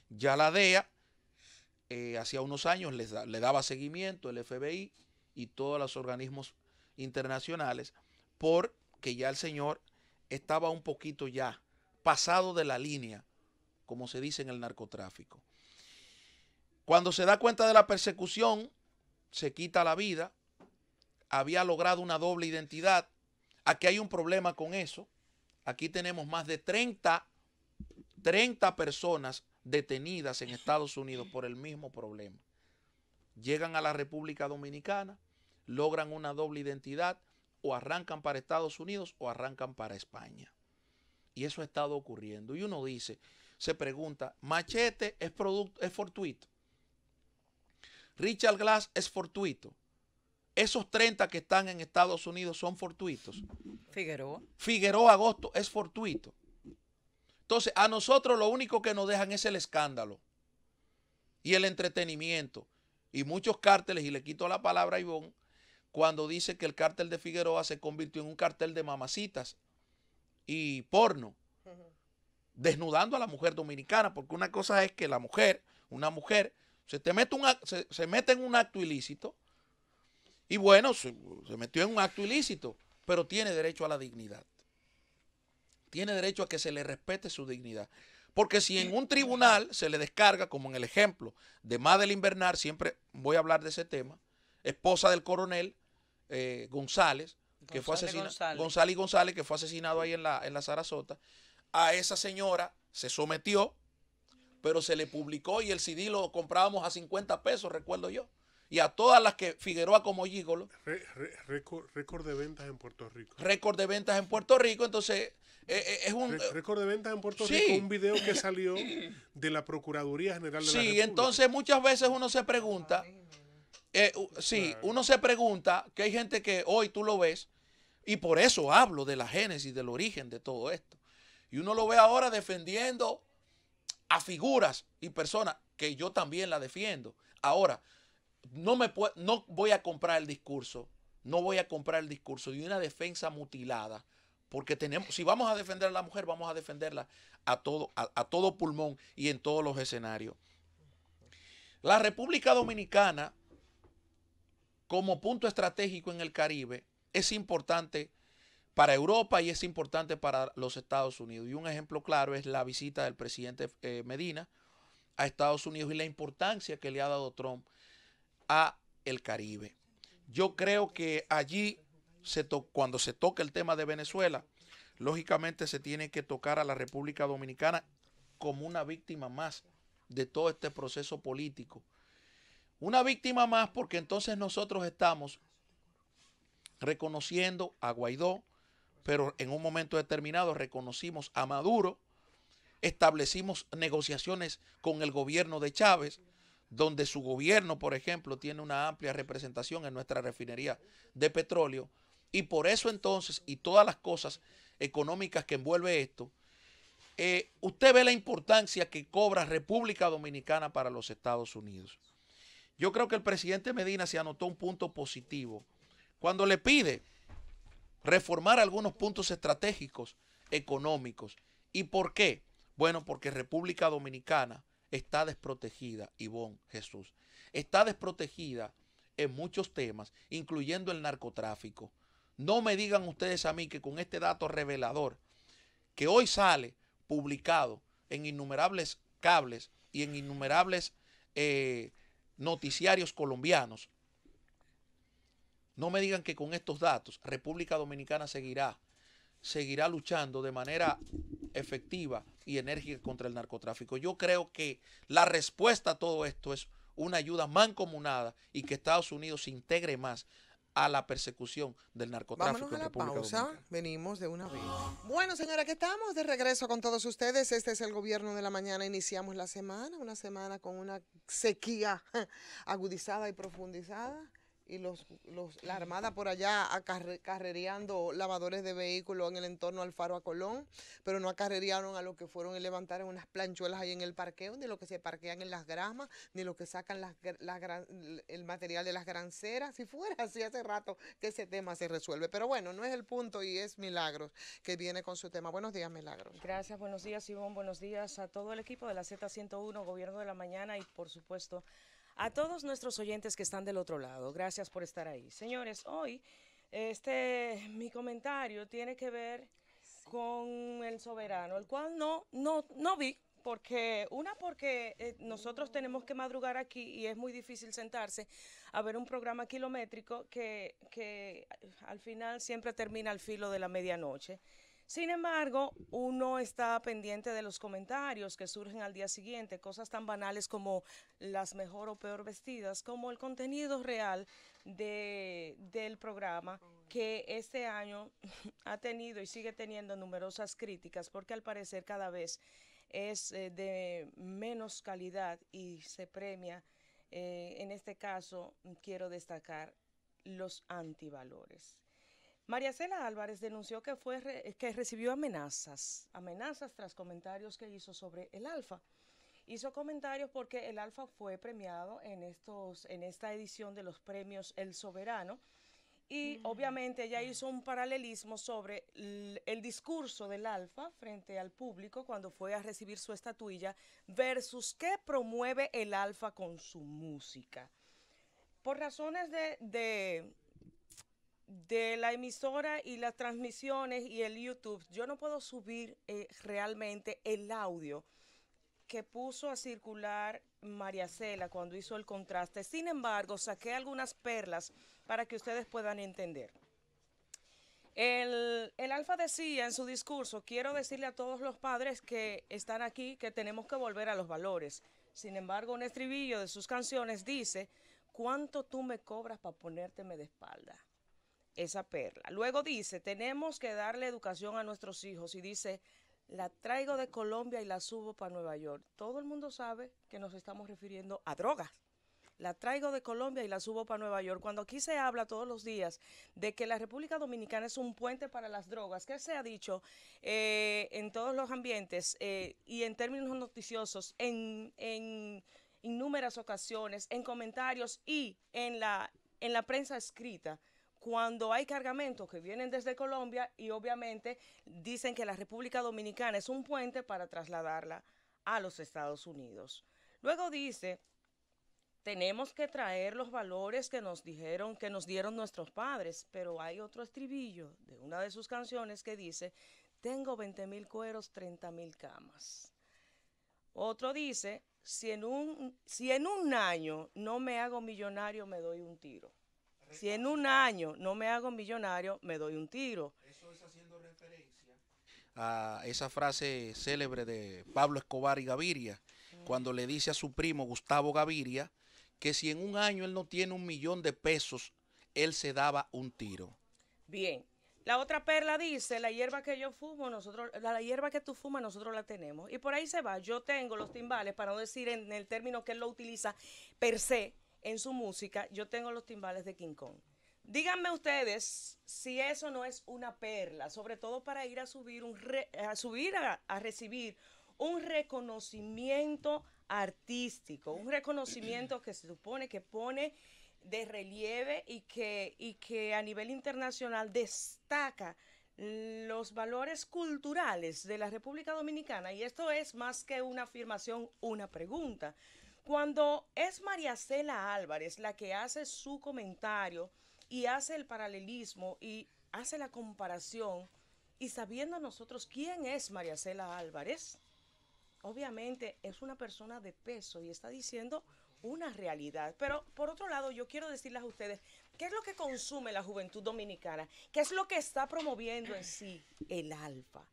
A: Ya la DEA, eh, hacía unos años, le daba seguimiento el FBI y todos los organismos internacionales, porque ya el señor estaba un poquito ya pasado de la línea, como se dice en el narcotráfico. Cuando se da cuenta de la persecución, se quita la vida, había logrado una doble identidad. Aquí hay un problema con eso. Aquí tenemos más de 30 30 personas detenidas en Estados Unidos por el mismo problema. Llegan a la República Dominicana, logran una doble identidad, o arrancan para Estados Unidos o arrancan para España. Y eso ha estado ocurriendo. Y uno dice, se pregunta, Machete es, producto, es fortuito. Richard Glass es fortuito. Esos 30 que están en Estados Unidos son fortuitos. Figueroa. Figueroa Agosto es fortuito. Entonces, a nosotros lo único que nos dejan es el escándalo y el entretenimiento. Y muchos cárteles, y le quito la palabra a Ivonne cuando dice que el cártel de Figueroa se convirtió en un cártel de mamacitas y porno, desnudando a la mujer dominicana, porque una cosa es que la mujer, una mujer, se, te mete, se, en un acto ilícito, y bueno, se metió en un acto ilícito, pero tiene derecho a la dignidad tiene derecho a que se le respete su dignidad. Porque si en un tribunal se le descarga, como en el ejemplo de del invernar siempre voy a hablar de ese tema, esposa del coronel eh, González, que fue asesinado, González. González. que fue asesinado ahí en la, en la Sarasota, a esa señora se sometió, pero se le publicó y el CD lo comprábamos a 50 pesos, recuerdo yo y a todas las que Figueroa como Gigolo. récord, de ventas en Puerto Rico. Récord de ventas en Puerto Rico, entonces eh, eh, es un... récord eh, de ventas en Puerto Rico, un video que salió de la Procuraduría
E: General de sí, la República. Sí,
A: entonces muchas veces uno se pregunta, sí, uno se pregunta que hay gente que hoy tú lo ves, y por eso hablo de la génesis, del origen de todo esto. Y uno lo ve ahora defendiendo a figuras y personas que yo también la defiendo. Ahora, no, me no voy a comprar el discurso, no voy a comprar el discurso de una defensa mutilada, porque tenemos, si vamos a defender a la mujer, vamos a defenderla a todo, a, todo pulmón y en todos los escenarios. La República Dominicana, como punto estratégico en el Caribe, es importante para Europa y es importante para los Estados Unidos. Y un ejemplo claro es la visita del presidente eh, Medina a Estados Unidos y la importancia que le ha dado Trump a el Caribe. Yo creo que allí, se cuando se toca el tema de Venezuela, lógicamente se tiene que tocar a la República Dominicana como una víctima más de todo este proceso político. Una víctima más porque entonces nosotros estamos reconociendo a Guaidó, pero en un momento determinado reconocimos a Maduro, establecimos negociaciones con el gobierno de Chávez, donde su gobierno, por ejemplo, tiene una amplia representación en nuestra refinería de petróleo. Y por eso entonces, y todas las cosas económicas que envuelve esto, eh, usted ve la importancia que cobra República Dominicana para los Estados Unidos. Yo creo que el presidente Medina se anotó un punto positivo cuando le pide reformar algunos puntos estratégicos económicos. ¿Y por qué? Bueno, porque República Dominicana está desprotegida, Ivonne Jesús. Está desprotegida en muchos temas, incluyendo el narcotráfico. No me digan ustedes a mí que con este dato revelador que hoy sale publicado en innumerables cables y en innumerables eh, noticiarios colombianos, no me digan que con estos datos República Dominicana seguirá, seguirá luchando de manera efectiva y enérgica contra el narcotráfico. Yo creo que la respuesta a todo esto es una ayuda mancomunada y que Estados Unidos se integre más a la persecución del narcotráfico a la pausa.
B: Venimos de una vez. Bueno, señora, que estamos de regreso con todos ustedes. Este es el gobierno de la mañana. Iniciamos la semana, una semana con una sequía agudizada y profundizada y los, los, la Armada por allá acarre, carrereando lavadores de vehículos en el entorno al faro a Colón, pero no acarrerearon a lo que fueron y levantaron unas planchuelas ahí en el parqueo, ni lo que se parquean en las gramas, ni lo que sacan las, las, el material de las granceras. Si fuera así hace rato que ese tema se resuelve. Pero bueno, no es el punto y es Milagros que viene con
C: su tema. Buenos días, Milagros. Gracias, buenos días, Ivonne. Buenos días a todo el equipo de la Z101, Gobierno de la Mañana y por supuesto a todos nuestros oyentes que están del otro lado, gracias por estar ahí. Señores, hoy este mi comentario tiene que ver con el soberano, el cual no no no vi porque una porque eh, nosotros tenemos que madrugar aquí y es muy difícil sentarse a ver un programa kilométrico que, que al final siempre termina al filo de la medianoche. Sin embargo, uno está pendiente de los comentarios que surgen al día siguiente, cosas tan banales como las mejor o peor vestidas, como el contenido real del programa que este año ha tenido y sigue teniendo numerosas críticas, porque al parecer cada vez es eh, de menos calidad y se premia, eh, en este caso quiero destacar, los antivalores. María Cela Álvarez denunció que, fue que recibió amenazas, amenazas tras comentarios que hizo sobre el Alfa. Hizo comentarios porque el Alfa fue premiado en, estos, en esta edición de los premios El Soberano y mm. obviamente ella mm. hizo un paralelismo sobre el, discurso del Alfa frente al público cuando fue a recibir su estatuilla versus qué promueve el Alfa con su música. Por razones de de la emisora y las transmisiones y el YouTube, yo no puedo subir eh, realmente el audio que puso a circular María Cela cuando hizo el contraste. Sin embargo, saqué algunas perlas para que ustedes puedan entender. El, el, Alfa decía en su discurso, quiero decirle a todos los padres que están aquí que tenemos que volver a los valores. Sin embargo, un estribillo de sus canciones dice, ¿cuánto tú me cobras para ponérteme de espalda? esa perla. Luego dice, tenemos que darle educación a nuestros hijos y dice, la traigo de Colombia y la subo para Nueva York. Todo el mundo sabe que nos estamos refiriendo a drogas. La traigo de Colombia y la subo para Nueva York. Cuando aquí se habla todos los días de que la República Dominicana es un puente para las drogas, que se ha dicho eh, en todos los ambientes eh, y en términos noticiosos, en, inúmeras ocasiones, en comentarios y en la, en la prensa escrita, cuando hay cargamentos que vienen desde Colombia y obviamente dicen que la República Dominicana es un puente para trasladarla a los Estados Unidos. Luego dice, tenemos que traer los valores que nos dijeron, que nos dieron nuestros padres, pero hay otro estribillo de una de sus canciones que dice, tengo 20 mil cueros, 30 mil camas. Otro dice, si en, un, si en un año no me hago millonario, me doy un tiro. Si en un año no me hago millonario, me doy un tiro.
A: Eso es haciendo referencia a esa frase célebre de Pablo Escobar y Gaviria, cuando le dice a su primo Gustavo Gaviria que si en un año él no tiene un millón de pesos, él se daba un tiro.
C: Bien, la otra perla dice, la hierba que yo fumo, nosotros, la, hierba que tú fumas, nosotros la tenemos. Y por ahí se va. Yo tengo los timbales, para no decir en el término que él lo utiliza per se, en su música, yo tengo los timbales de King Kong. Díganme ustedes si eso no es una perla, sobre todo para ir a subir, un a, subir recibir un reconocimiento artístico, un reconocimiento que se supone que pone de relieve y que a nivel internacional destaca los valores culturales de la República Dominicana. Y esto es más que una afirmación, una pregunta. Cuando es María Cela Álvarez la que hace su comentario y hace el paralelismo y hace la comparación, y sabiendo nosotros quién es María Cela Álvarez, obviamente es una persona de peso y está diciendo una realidad. Pero por otro lado, yo quiero decirles a ustedes, ¿qué es lo que consume la juventud dominicana? ¿Qué es lo que está promoviendo en sí el alfa?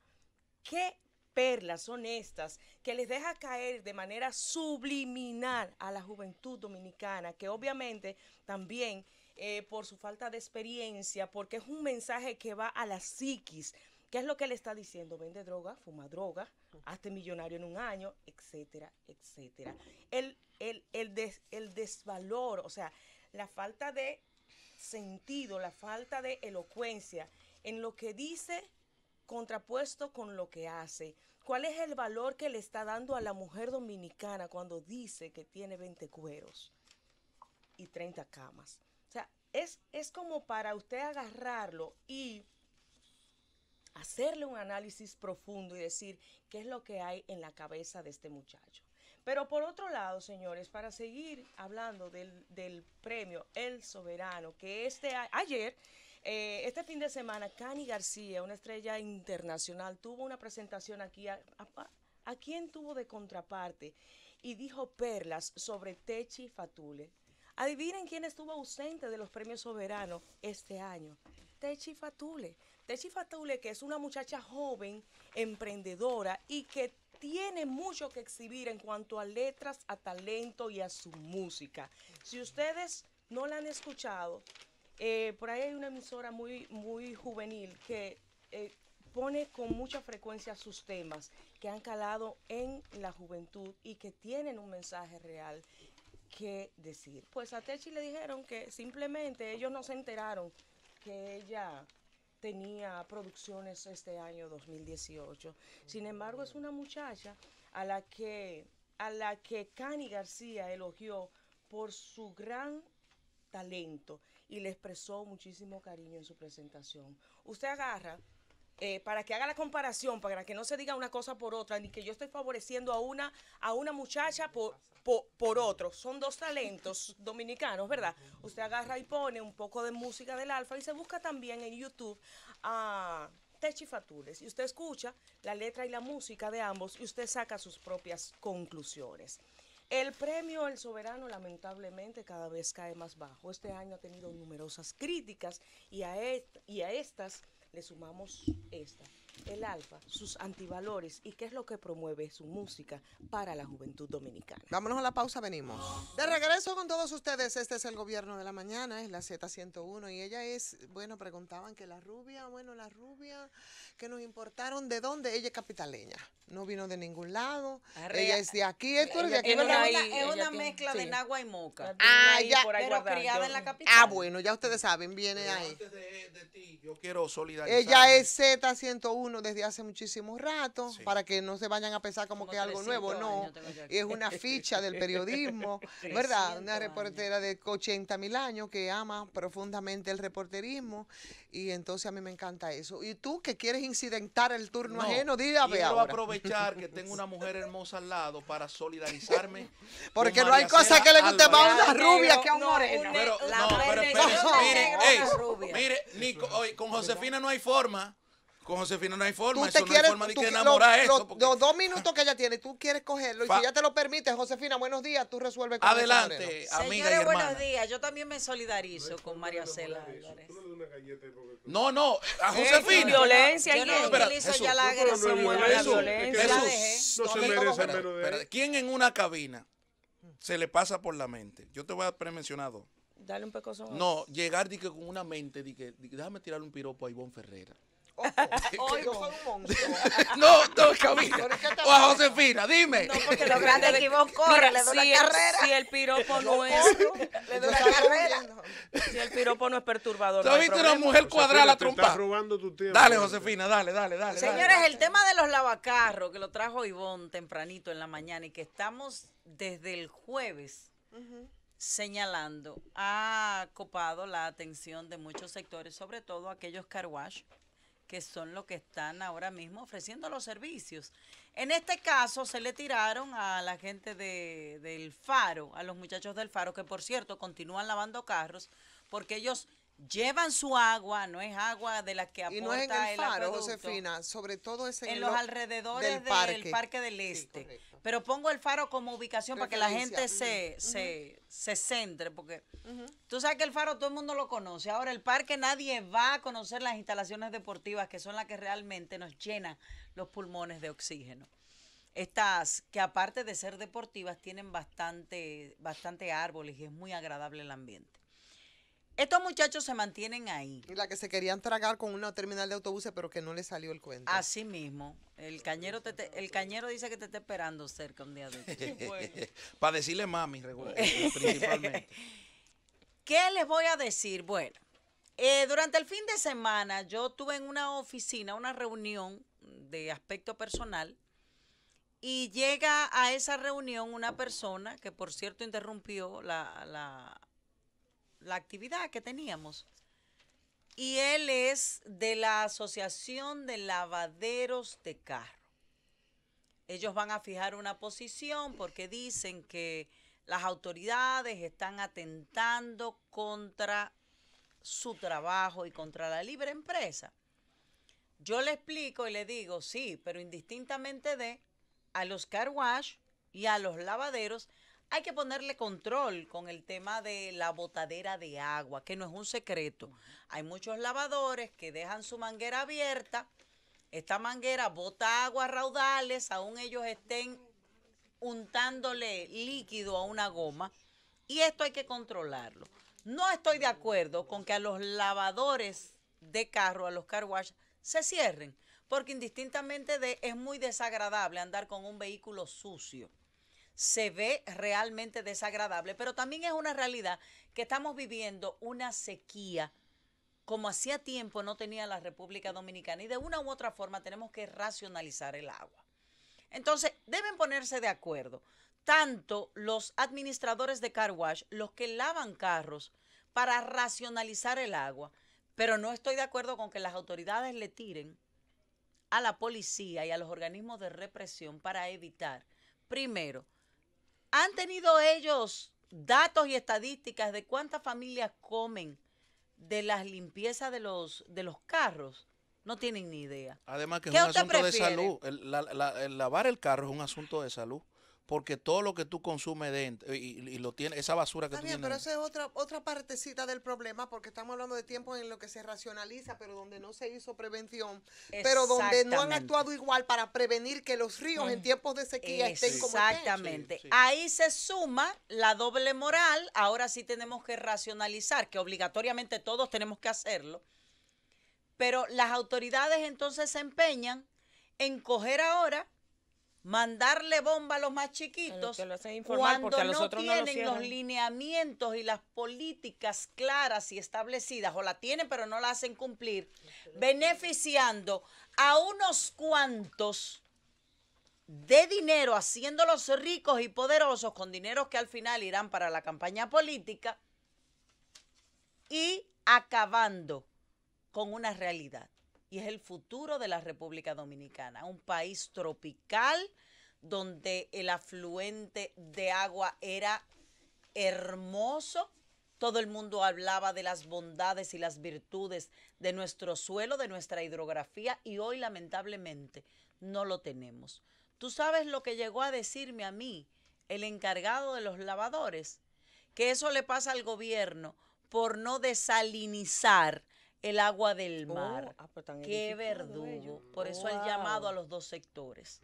C: ¿Qué perlas honestas que les deja caer de manera subliminal a la juventud dominicana, que obviamente también eh, por su falta de experiencia, porque es un mensaje que va a la psiquis. que es lo que le está diciendo? Vende droga, fuma droga, hazte millonario en un año, etcétera, etcétera. El, el, el desvalor, o sea, la falta de sentido, la falta de elocuencia en lo que dice contrapuesto con lo que hace. ¿Cuál es el valor que le está dando a la mujer dominicana cuando dice que tiene 20 cueros y 30 camas? O sea, es, es como para usted agarrarlo y hacerle un análisis profundo y decir qué es lo que hay en la cabeza de este muchacho. Pero por otro lado, señores, para seguir hablando del, del premio El Soberano, que este ayer eh, este fin de semana, Cani García, una estrella internacional, tuvo una presentación aquí. A, quien tuvo de contraparte? Y dijo perlas sobre Techi Fatule. Adivinen quién estuvo ausente de los premios soberanos este año. Techi Fatule. Techi Fatule, que es una muchacha joven, emprendedora y que tiene mucho que exhibir en cuanto a letras, a talento y a su música. Si ustedes no la han escuchado, eh, por ahí hay una emisora muy, muy juvenil que eh, pone con mucha frecuencia sus temas que han calado en la juventud y que tienen un mensaje real que decir. Pues a Techi le dijeron que simplemente ellos no se enteraron que ella tenía producciones este año 2018. Sin embargo, es una muchacha a la que a la que Cani García elogió por su gran talento y le expresó muchísimo cariño en su presentación. Usted agarra, eh, para que haga la comparación, para que no se diga una cosa por otra, ni que yo estoy favoreciendo a una, a una muchacha por, por, otro. Son dos talentos dominicanos, ¿verdad? Usted agarra y pone un poco de música del alfa y se busca también en YouTube a... y usted escucha la letra y la música de ambos y usted saca sus propias conclusiones. El premio El Soberano lamentablemente cada vez cae más bajo. Este año ha tenido numerosas críticas y a, y a estas le sumamos esta el Alfa, sus antivalores y qué es lo que promueve su música para la juventud dominicana. Vámonos
B: a la pausa, venimos.
C: De regreso con todos ustedes, este es el gobierno de la mañana, es la Z101
B: y ella es, bueno, preguntaban que la rubia, bueno, la rubia que nos importaron de dónde, ella es capitaleña, no vino de ningún lado, ella es de aquí, es una, mezcla de nagua y moca. Ah, ya. pero criada en la capital. Ah, bueno, ya ustedes saben, viene ahí.
A: yo quiero solidarizar. Ella es
B: Z101 uno desde hace muchísimo rato para que no se vayan a pensar como, que es algo nuevo, no. Es una ficha del periodismo, ¿verdad? Una reportera de 80 mil años que ama profundamente el reporterismo y entonces a mí me encanta eso. Y tú que quieres incidentar el turno ajeno, dígame voy a aprovechar que
A: tengo una mujer hermosa al lado para solidarizarme. Porque no hay cosa que le guste más a una rubia que a un Pero, mire, con Josefina no hay forma. Con Josefina no hay forma. eso no hay forma de que enamorar eso.
B: Los dos minutos que ella tiene, tú quieres cogerlo. y si ella te lo permite, Josefina, buenos días, tú resuelves con Adelante, amiga Señora, y buenos
D: días. Yo también me solidarizo con María Cela
A: No, no, a Josefina. violencia. y. no utilizo ya la agresión. La violencia. ¿Quién en una cabina se le pasa por la mente? Yo te voy a premencionar dos. Dale un pecoso. No, llegar con una mente, déjame tirar un piropo a Ivonne Ferreira. Ojo,
C: oh, oh, hoy un
B: no, no, Camila. O a
A: Josefina, dime. No, porque lo
C: grande
D: es que vos le doy si la carrera. si
C: el piropo no es. le doy la carrera. Si el piropo no es
A: perturbador. has una mujer cuadrada la trompa? Estás robando tu Dale, Josefina, dale, dale, dale. Señores,
D: el tema de los lavacarros que lo trajo Ivonne tempranito en la mañana y que estamos desde el jueves. señalando ha copado la atención de muchos sectores, sobre todo aquellos carwash que son los que están ahora mismo ofreciendo los servicios. En este caso se le tiraron a la gente de, del Faro, a los muchachos del Faro, que por cierto continúan lavando carros, porque ellos llevan su agua, no es agua de la que aporta el, faro, Josefina,
B: sobre todo
D: ese en, los, alrededores del parque, del Este. Pero pongo el faro como ubicación para que la gente se, se, centre, porque tú sabes que el faro todo el mundo lo conoce. Ahora, el parque nadie va a conocer las instalaciones deportivas, que son las que realmente nos llenan los pulmones de oxígeno. Estas que aparte de ser deportivas tienen bastante, bastante árboles y es muy agradable el ambiente.
B: Estos muchachos se mantienen ahí. Y la que se querían tragar con una terminal de autobuses, pero que no le salió el cuento. Así mismo. El cañero,
D: el cañero dice que te está esperando cerca un día
A: de hoy. Para decirle mami, principalmente.
D: ¿Qué les voy a decir? Bueno, eh, durante el fin de semana yo tuve en una oficina una reunión de aspecto personal y llega a esa reunión una persona que por cierto interrumpió la, la la actividad que teníamos. Y él es de la Asociación de Lavaderos de Carro. Ellos van a fijar una posición porque dicen que las autoridades están atentando contra su trabajo y contra la libre empresa. Yo le explico y le digo, sí, pero indistintamente de a los car wash y a los lavaderos hay que ponerle control con el tema de la botadera de agua, que no es un secreto. Hay muchos lavadores que dejan su manguera abierta. Esta manguera bota agua raudales, aún ellos estén untándole líquido a una goma. Y esto hay que controlarlo. No estoy de acuerdo con que a los lavadores de carro, a los car wash, se cierren, porque indistintamente de, es muy desagradable andar con un vehículo sucio se ve realmente desagradable, pero también es una realidad que estamos viviendo una sequía como hacía tiempo no tenía la República Dominicana y de una u otra forma tenemos que racionalizar el agua. Entonces, deben ponerse de acuerdo tanto los administradores de car wash, los que lavan carros, para racionalizar el agua, pero no estoy de acuerdo con que las autoridades le tiren a la policía y a los organismos de represión para evitar, primero, ¿Han tenido ellos datos y estadísticas de cuántas familias comen de las limpiezas de los, de los carros? No tienen ni idea.
A: Además que es un asunto de salud. el lavar el carro es un asunto de salud porque todo lo que tú consumes dentro y, y lo tiene esa basura que Está bien, Pero esa
B: es otra otra partecita del problema porque estamos hablando de tiempos en lo que se racionaliza, pero donde no se hizo prevención, pero donde no han actuado igual para prevenir que los ríos en tiempos de sequía estén como exactamente. Ahí se suma
D: la doble moral. Ahora sí tenemos que racionalizar, que obligatoriamente todos tenemos que hacerlo, pero las autoridades entonces se empeñan en coger ahora mandarle bomba a los más chiquitos cuando no tienen los lineamientos y las políticas claras y establecidas, o la tienen pero no la hacen cumplir, beneficiando a unos cuantos de dinero, haciéndolos ricos y poderosos con dineros que al final irán para la campaña política y acabando con una realidad y es el futuro de la República Dominicana, un país tropical donde el afluente de agua era hermoso. Todo el mundo hablaba de las bondades y las virtudes de nuestro suelo, de nuestra hidrografía, y hoy lamentablemente no lo tenemos. Tú sabes lo que llegó a decirme a mí el encargado de los lavadores, que eso le pasa al gobierno por no desalinizar el agua del oh, mar. Ah, Qué verdugo. Por eso el llamado a los dos sectores.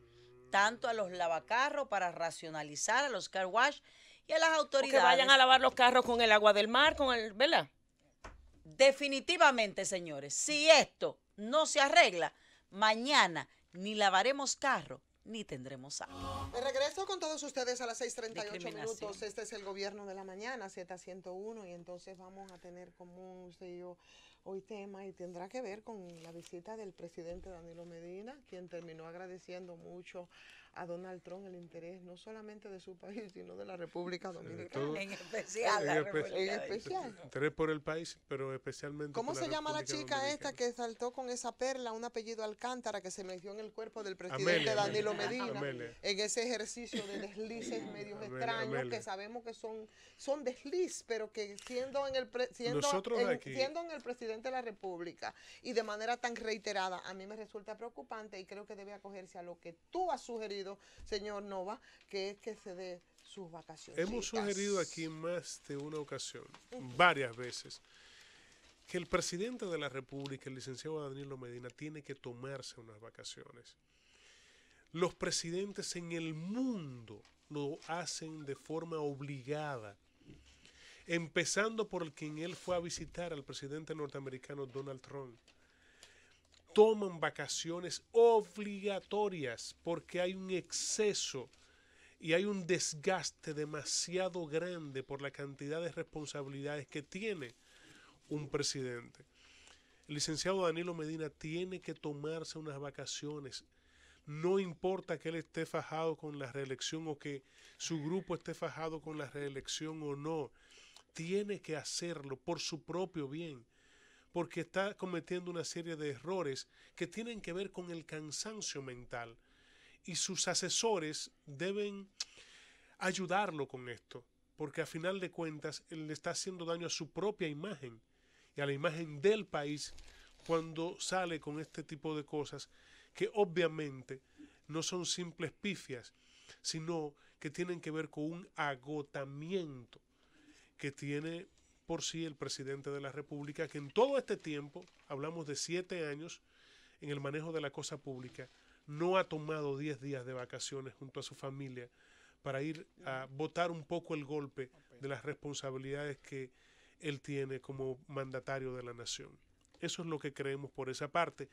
D: Tanto a los lavacarros para racionalizar, a los car wash y a las autoridades. que vayan a lavar los
C: carros con el agua del mar, con el, ¿verdad?
D: Definitivamente, señores, si esto no se arregla, mañana ni lavaremos carro ni tendremos agua.
B: De regreso con todos ustedes a las 6.38 minutos. Este es el gobierno de la mañana, Z101, y entonces vamos a tener como usted y Hoy tema y tendrá que ver con la visita del presidente Danilo Medina, quien terminó agradeciendo mucho a Donald Trump el interés no solamente de su país, sino de la República Dominicana. en especial. En, especial.
E: Interés por el país, pero especialmente. ¿Cómo se llama la chica esta
B: que saltó con esa perla, un apellido Alcántara, que se metió en el cuerpo del presidente Danilo ah, Medina en ese ejercicio de deslices medios extraños que sabemos que son, son desliz, pero que siendo en el siendo en el presidente de la República y de manera tan reiterada, a mí me resulta preocupante y creo que debe acogerse a lo que tú has sugerido señor Nova, que es que se dé sus vacaciones. Hemos sugerido
E: aquí más de una ocasión, varias veces, que el presidente de la República, el licenciado Danilo Medina, tiene que tomarse unas vacaciones. Los presidentes en el mundo lo hacen de forma obligada, empezando por el quien él fue a visitar al presidente norteamericano Donald Trump toman vacaciones obligatorias porque hay un exceso y hay un desgaste demasiado grande por la cantidad de responsabilidades que tiene un presidente. El licenciado Danilo Medina tiene que tomarse unas vacaciones. No importa que él esté fajado con la reelección o que su grupo esté fajado con la reelección o no. Tiene que hacerlo por su propio bien porque está cometiendo una serie de errores que tienen que ver con el cansancio mental. Y sus asesores deben ayudarlo con esto, porque a final de cuentas él le está haciendo daño a su propia imagen y a la imagen del país cuando sale con este tipo de cosas que obviamente no son simples pifias, sino que tienen que ver con un agotamiento que tiene por sí el presidente de la República, que en todo este tiempo, hablamos de siete años en el manejo de la cosa pública, no ha tomado diez días de vacaciones junto a su familia para ir a votar un poco el golpe de las responsabilidades que él tiene como mandatario de la nación. Eso es lo que creemos por esa parte.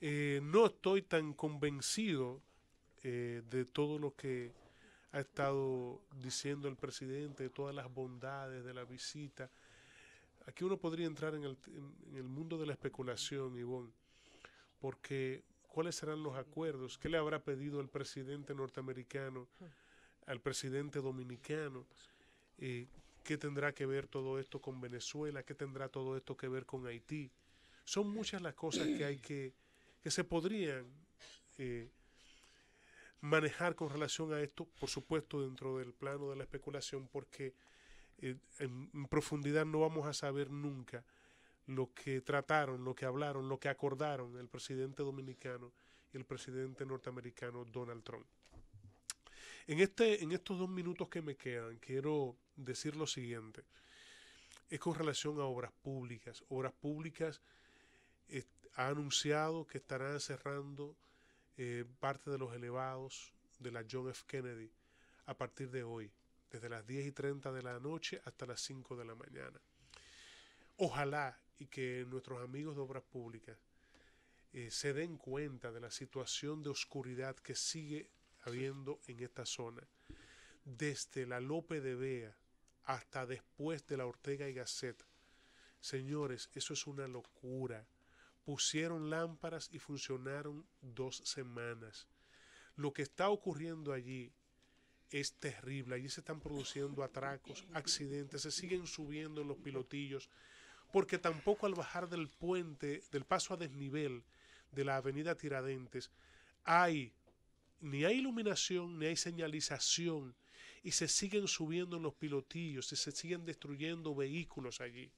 E: Eh, no estoy tan convencido eh, de todo lo que ha estado diciendo el presidente, de todas las bondades de la visita. Aquí uno podría entrar en el, mundo de la especulación, Ivonne, porque cuáles serán los acuerdos, qué le habrá pedido el presidente norteamericano al presidente dominicano, eh, qué tendrá que ver todo esto con Venezuela, qué tendrá todo esto que ver con Haití. Son muchas las cosas que hay que, que se podrían eh, manejar con relación a esto, por supuesto dentro del plano de la especulación, porque eh, en, profundidad no vamos a saber nunca lo que trataron, lo que hablaron, lo que acordaron el presidente dominicano y el presidente norteamericano Donald Trump. En, este, en estos dos minutos que me quedan, quiero decir lo siguiente. Es con relación a obras públicas. Obras públicas eh, ha anunciado que estarán cerrando eh, parte de los elevados de la John F. Kennedy a partir de hoy desde las 10 y 30 de la noche hasta las 5 de la mañana. Ojalá y que nuestros amigos de Obras Públicas eh, se den cuenta de la situación de oscuridad que sigue habiendo en esta zona, desde la Lope de Vea hasta después de la Ortega y Gasset. Señores, eso es una locura. Pusieron lámparas y funcionaron dos semanas. Lo que está ocurriendo allí es terrible. Allí se están produciendo atracos, accidentes, se siguen subiendo en los pilotillos, porque tampoco al bajar del puente, del paso a desnivel de la avenida Tiradentes, hay ni hay iluminación, ni hay señalización, y se siguen subiendo en los pilotillos, y se siguen destruyendo vehículos allí.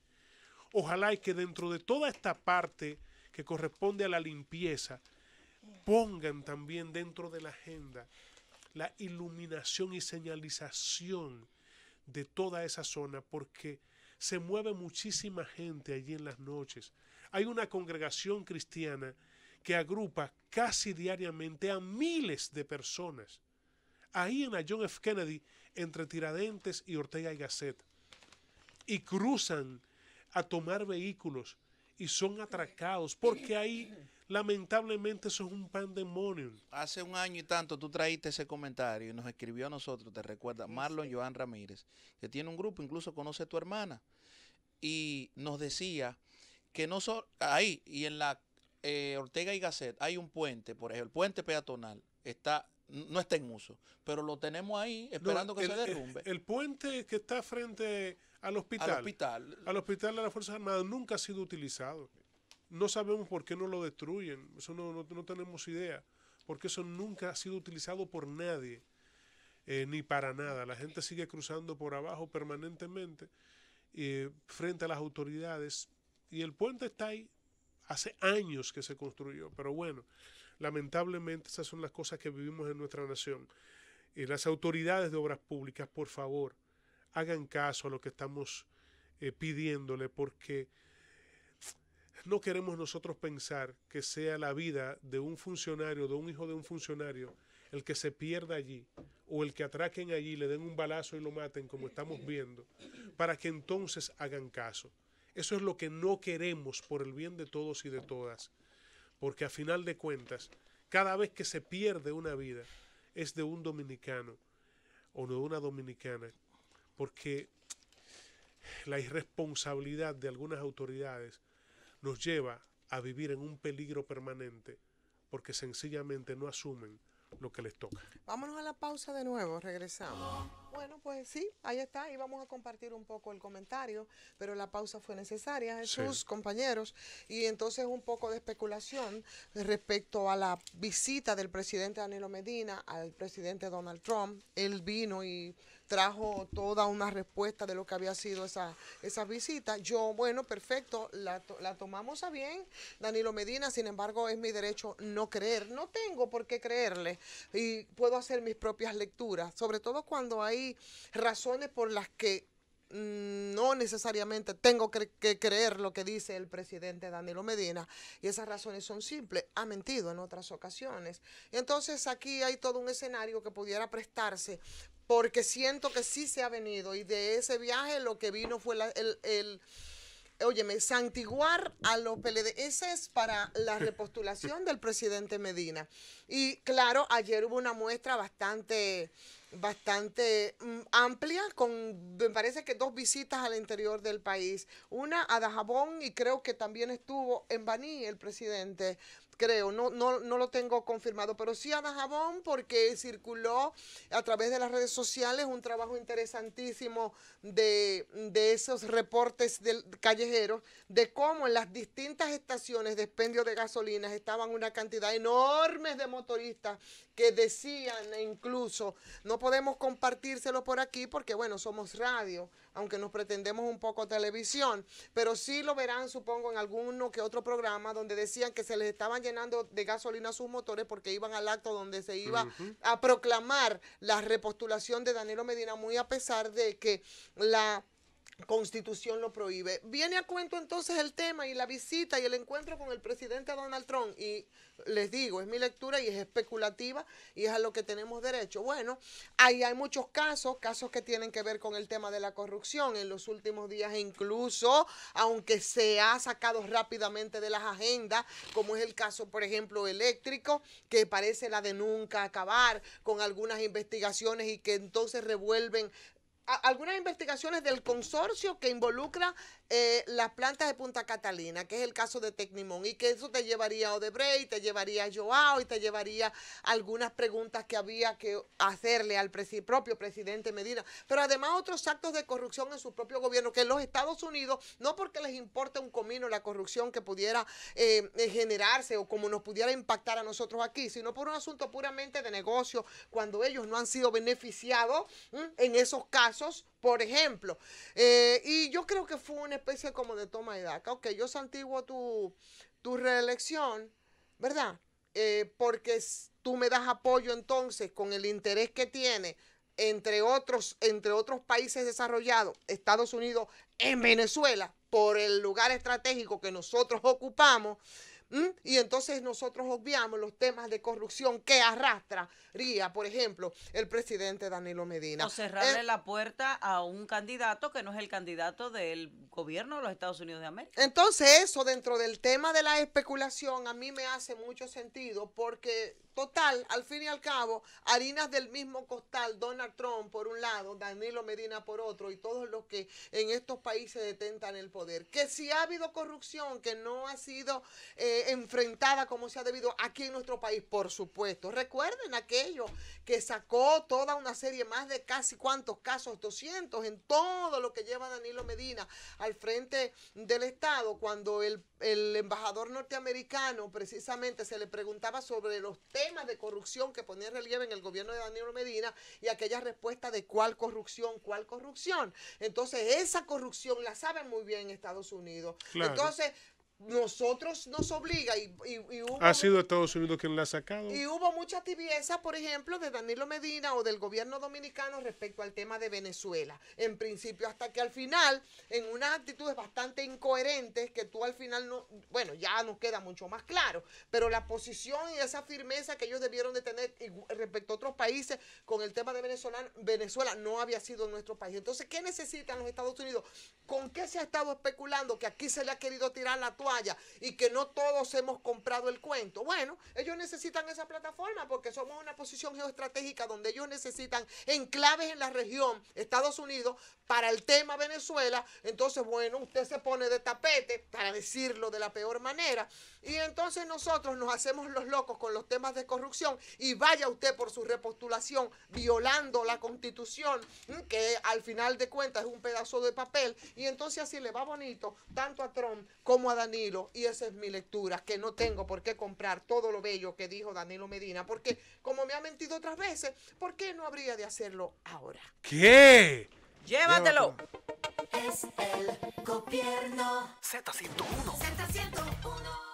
E: Ojalá y que dentro de toda esta parte que corresponde a la limpieza, pongan también dentro de la agenda la iluminación y señalización de toda esa zona porque se mueve muchísima gente allí en las noches. Hay una congregación cristiana que agrupa casi diariamente a miles de personas ahí en la John F. Kennedy entre Tiradentes y Ortega y Gasset y cruzan a tomar vehículos
A: y son atracados porque ahí Lamentablemente eso es un pandemonio. Hace un año y tanto tú traíste ese comentario y nos escribió a nosotros, te recuerda, Marlon Joan Ramírez, que tiene un grupo, incluso conoce a tu hermana, y nos decía que no son ahí y en la eh, Ortega y Gasset hay un puente, por ejemplo, el puente peatonal está no está en uso, pero lo tenemos ahí esperando que se derrumbe. El,
E: puente que está frente al hospital, al hospital de las Fuerzas Armadas nunca ha sido utilizado. No sabemos por qué no lo destruyen, eso no, tenemos idea, porque eso nunca ha sido utilizado por nadie, eh, ni para nada. La gente sigue cruzando por abajo permanentemente eh, frente a las autoridades y el puente está ahí. Hace años que se construyó, pero bueno, lamentablemente esas son las cosas que vivimos en nuestra nación. Eh, las autoridades de obras públicas, por favor, hagan caso a lo que estamos pidiéndole, porque no queremos nosotros pensar que sea la vida de un funcionario, de un hijo de un funcionario, el que se pierda allí o el que atraquen allí, le den un balazo y lo maten, como estamos viendo, para que entonces hagan caso. Eso es lo que no queremos por el bien de todos y de todas, porque a final de cuentas, cada vez que se pierde una vida es de un dominicano o de una dominicana, porque la irresponsabilidad de algunas autoridades nos lleva a vivir en un peligro permanente porque sencillamente no asumen lo que les toca.
B: Vámonos a la pausa de nuevo, regresamos. Bueno, pues sí, ahí está, y vamos a compartir un poco el comentario, pero la pausa fue necesaria, Jesús, compañeros, y entonces un poco de especulación respecto a la visita del presidente Danilo Medina al presidente Donald Trump. Él vino y trajo toda una respuesta de lo que había sido esa, esa visita. Yo, bueno, perfecto, la, la tomamos a bien, Danilo Medina, sin embargo, es mi derecho no creer, no tengo por qué creerle, y puedo hacer mis propias lecturas, sobre todo cuando hay razones por las que mm, no necesariamente tengo que, creer lo que dice el presidente Danilo Medina y esas razones son simples, ha mentido en otras ocasiones. Entonces aquí hay todo un escenario que pudiera prestarse porque siento que sí se ha venido y de ese viaje lo que vino fue el, oye santiguar a los PLD. Ese es para la repostulación del presidente Medina. Y claro, ayer hubo una muestra bastante bastante mm, amplia, con me parece que dos visitas al interior del país, una a Dajabón y creo que también estuvo en Baní el presidente creo, no, no, lo tengo confirmado, pero sí a Jabón porque circuló a través de las redes sociales un trabajo interesantísimo de, esos reportes del, callejeros de cómo en las distintas estaciones de expendio de gasolinas estaban una cantidad enorme de motoristas que decían e incluso, no podemos compartírselo por aquí porque bueno, somos radio, aunque nos pretendemos un poco televisión, pero sí lo verán, supongo, en alguno que otro programa donde decían que se les estaban llenando de gasolina sus motores porque iban al acto donde se iba a proclamar la repostulación de Danilo Medina, muy a pesar de que la Constitución lo prohíbe. Viene a cuento entonces el tema y la visita y el encuentro con el presidente Donald Trump. Y les digo, es mi lectura y es especulativa y es a lo que tenemos derecho. Bueno, ahí hay muchos casos, casos que tienen que ver con el tema de la corrupción en los últimos días incluso, aunque se ha sacado rápidamente de las agendas, como es el caso, por ejemplo, eléctrico, que parece la de nunca acabar con algunas investigaciones y que entonces revuelven algunas investigaciones del consorcio que involucra eh, las plantas de Punta Catalina, que es el caso de Tecnimón, y que eso te llevaría a Odebrecht, te llevaría a Joao y te llevaría algunas preguntas que había que hacerle al propio presidente Medina, pero además otros actos de corrupción en su propio gobierno, que en los Estados Unidos, no porque les importe un comino la corrupción que pudiera eh, eh, generarse o como nos pudiera impactar a nosotros aquí, sino por un asunto puramente de negocio, cuando ellos no han sido beneficiados en esos casos por ejemplo. Eh, y yo creo que fue una especie como de toma de daca. Ok, yo santiguo tu, tu reelección, ¿verdad? Eh, porque tú me das apoyo entonces con el interés que tiene entre otros, entre otros países desarrollados, Estados Unidos en Venezuela, por el lugar estratégico que nosotros ocupamos. Y entonces nosotros obviamos los temas de corrupción que arrastraría, por ejemplo, el presidente Danilo Medina. O cerrarle eh, la
D: puerta a un candidato que no es el candidato del gobierno de los Estados Unidos de América.
B: Entonces eso dentro del tema de la especulación a mí me hace mucho sentido porque Total, al fin y al cabo, harinas del mismo costal, Donald Trump por un lado, Danilo Medina por otro, y todos los que en estos países detentan el poder. Que si ha habido corrupción que no ha sido eh, enfrentada como se ha debido aquí en nuestro país, por supuesto. Recuerden aquello que sacó toda una serie, más de casi cuántos casos, 200 en todo lo que lleva Danilo Medina al frente del Estado, cuando el, el embajador norteamericano precisamente se le preguntaba sobre los temas de corrupción que ponía en relieve en el gobierno de Daniel Medina y aquella respuesta de cuál corrupción, cuál corrupción. Entonces, esa corrupción la saben muy bien Estados Unidos. Entonces, nosotros nos obliga y, ha sido
E: Estados Unidos quien la ha sacado. Y
B: hubo mucha tibieza, por ejemplo, de Danilo Medina o del gobierno dominicano respecto al tema de Venezuela. En principio, hasta que al final, en unas actitudes bastante incoherentes que tú al final no, bueno, ya nos queda mucho más claro, pero la posición y esa firmeza que ellos debieron de tener respecto a otros países con el tema de Venezuela, Venezuela no había sido nuestro país. Entonces, ¿qué necesitan los Estados Unidos? ¿Con qué se ha estado especulando que aquí se le ha querido tirar la toalla? y que no todos hemos comprado el cuento. Bueno, ellos necesitan esa plataforma porque somos una posición geoestratégica donde ellos necesitan enclaves en la región, Estados Unidos, para el tema Venezuela. Entonces, bueno, usted se pone de tapete, para decirlo de la peor manera, y entonces nosotros nos hacemos los locos con los temas de corrupción y vaya usted por su repostulación violando la constitución, que al final de cuentas es un pedazo de papel. Y entonces así le va bonito tanto a Trump como a Danilo. Y esa es mi lectura, que no tengo por qué comprar todo lo bello que dijo Danilo Medina, porque como me ha mentido otras veces, ¿por qué no habría de hacerlo ahora?
E: ¿Qué?
B: Llévatelo. Es el gobierno Z101.
D: Z101.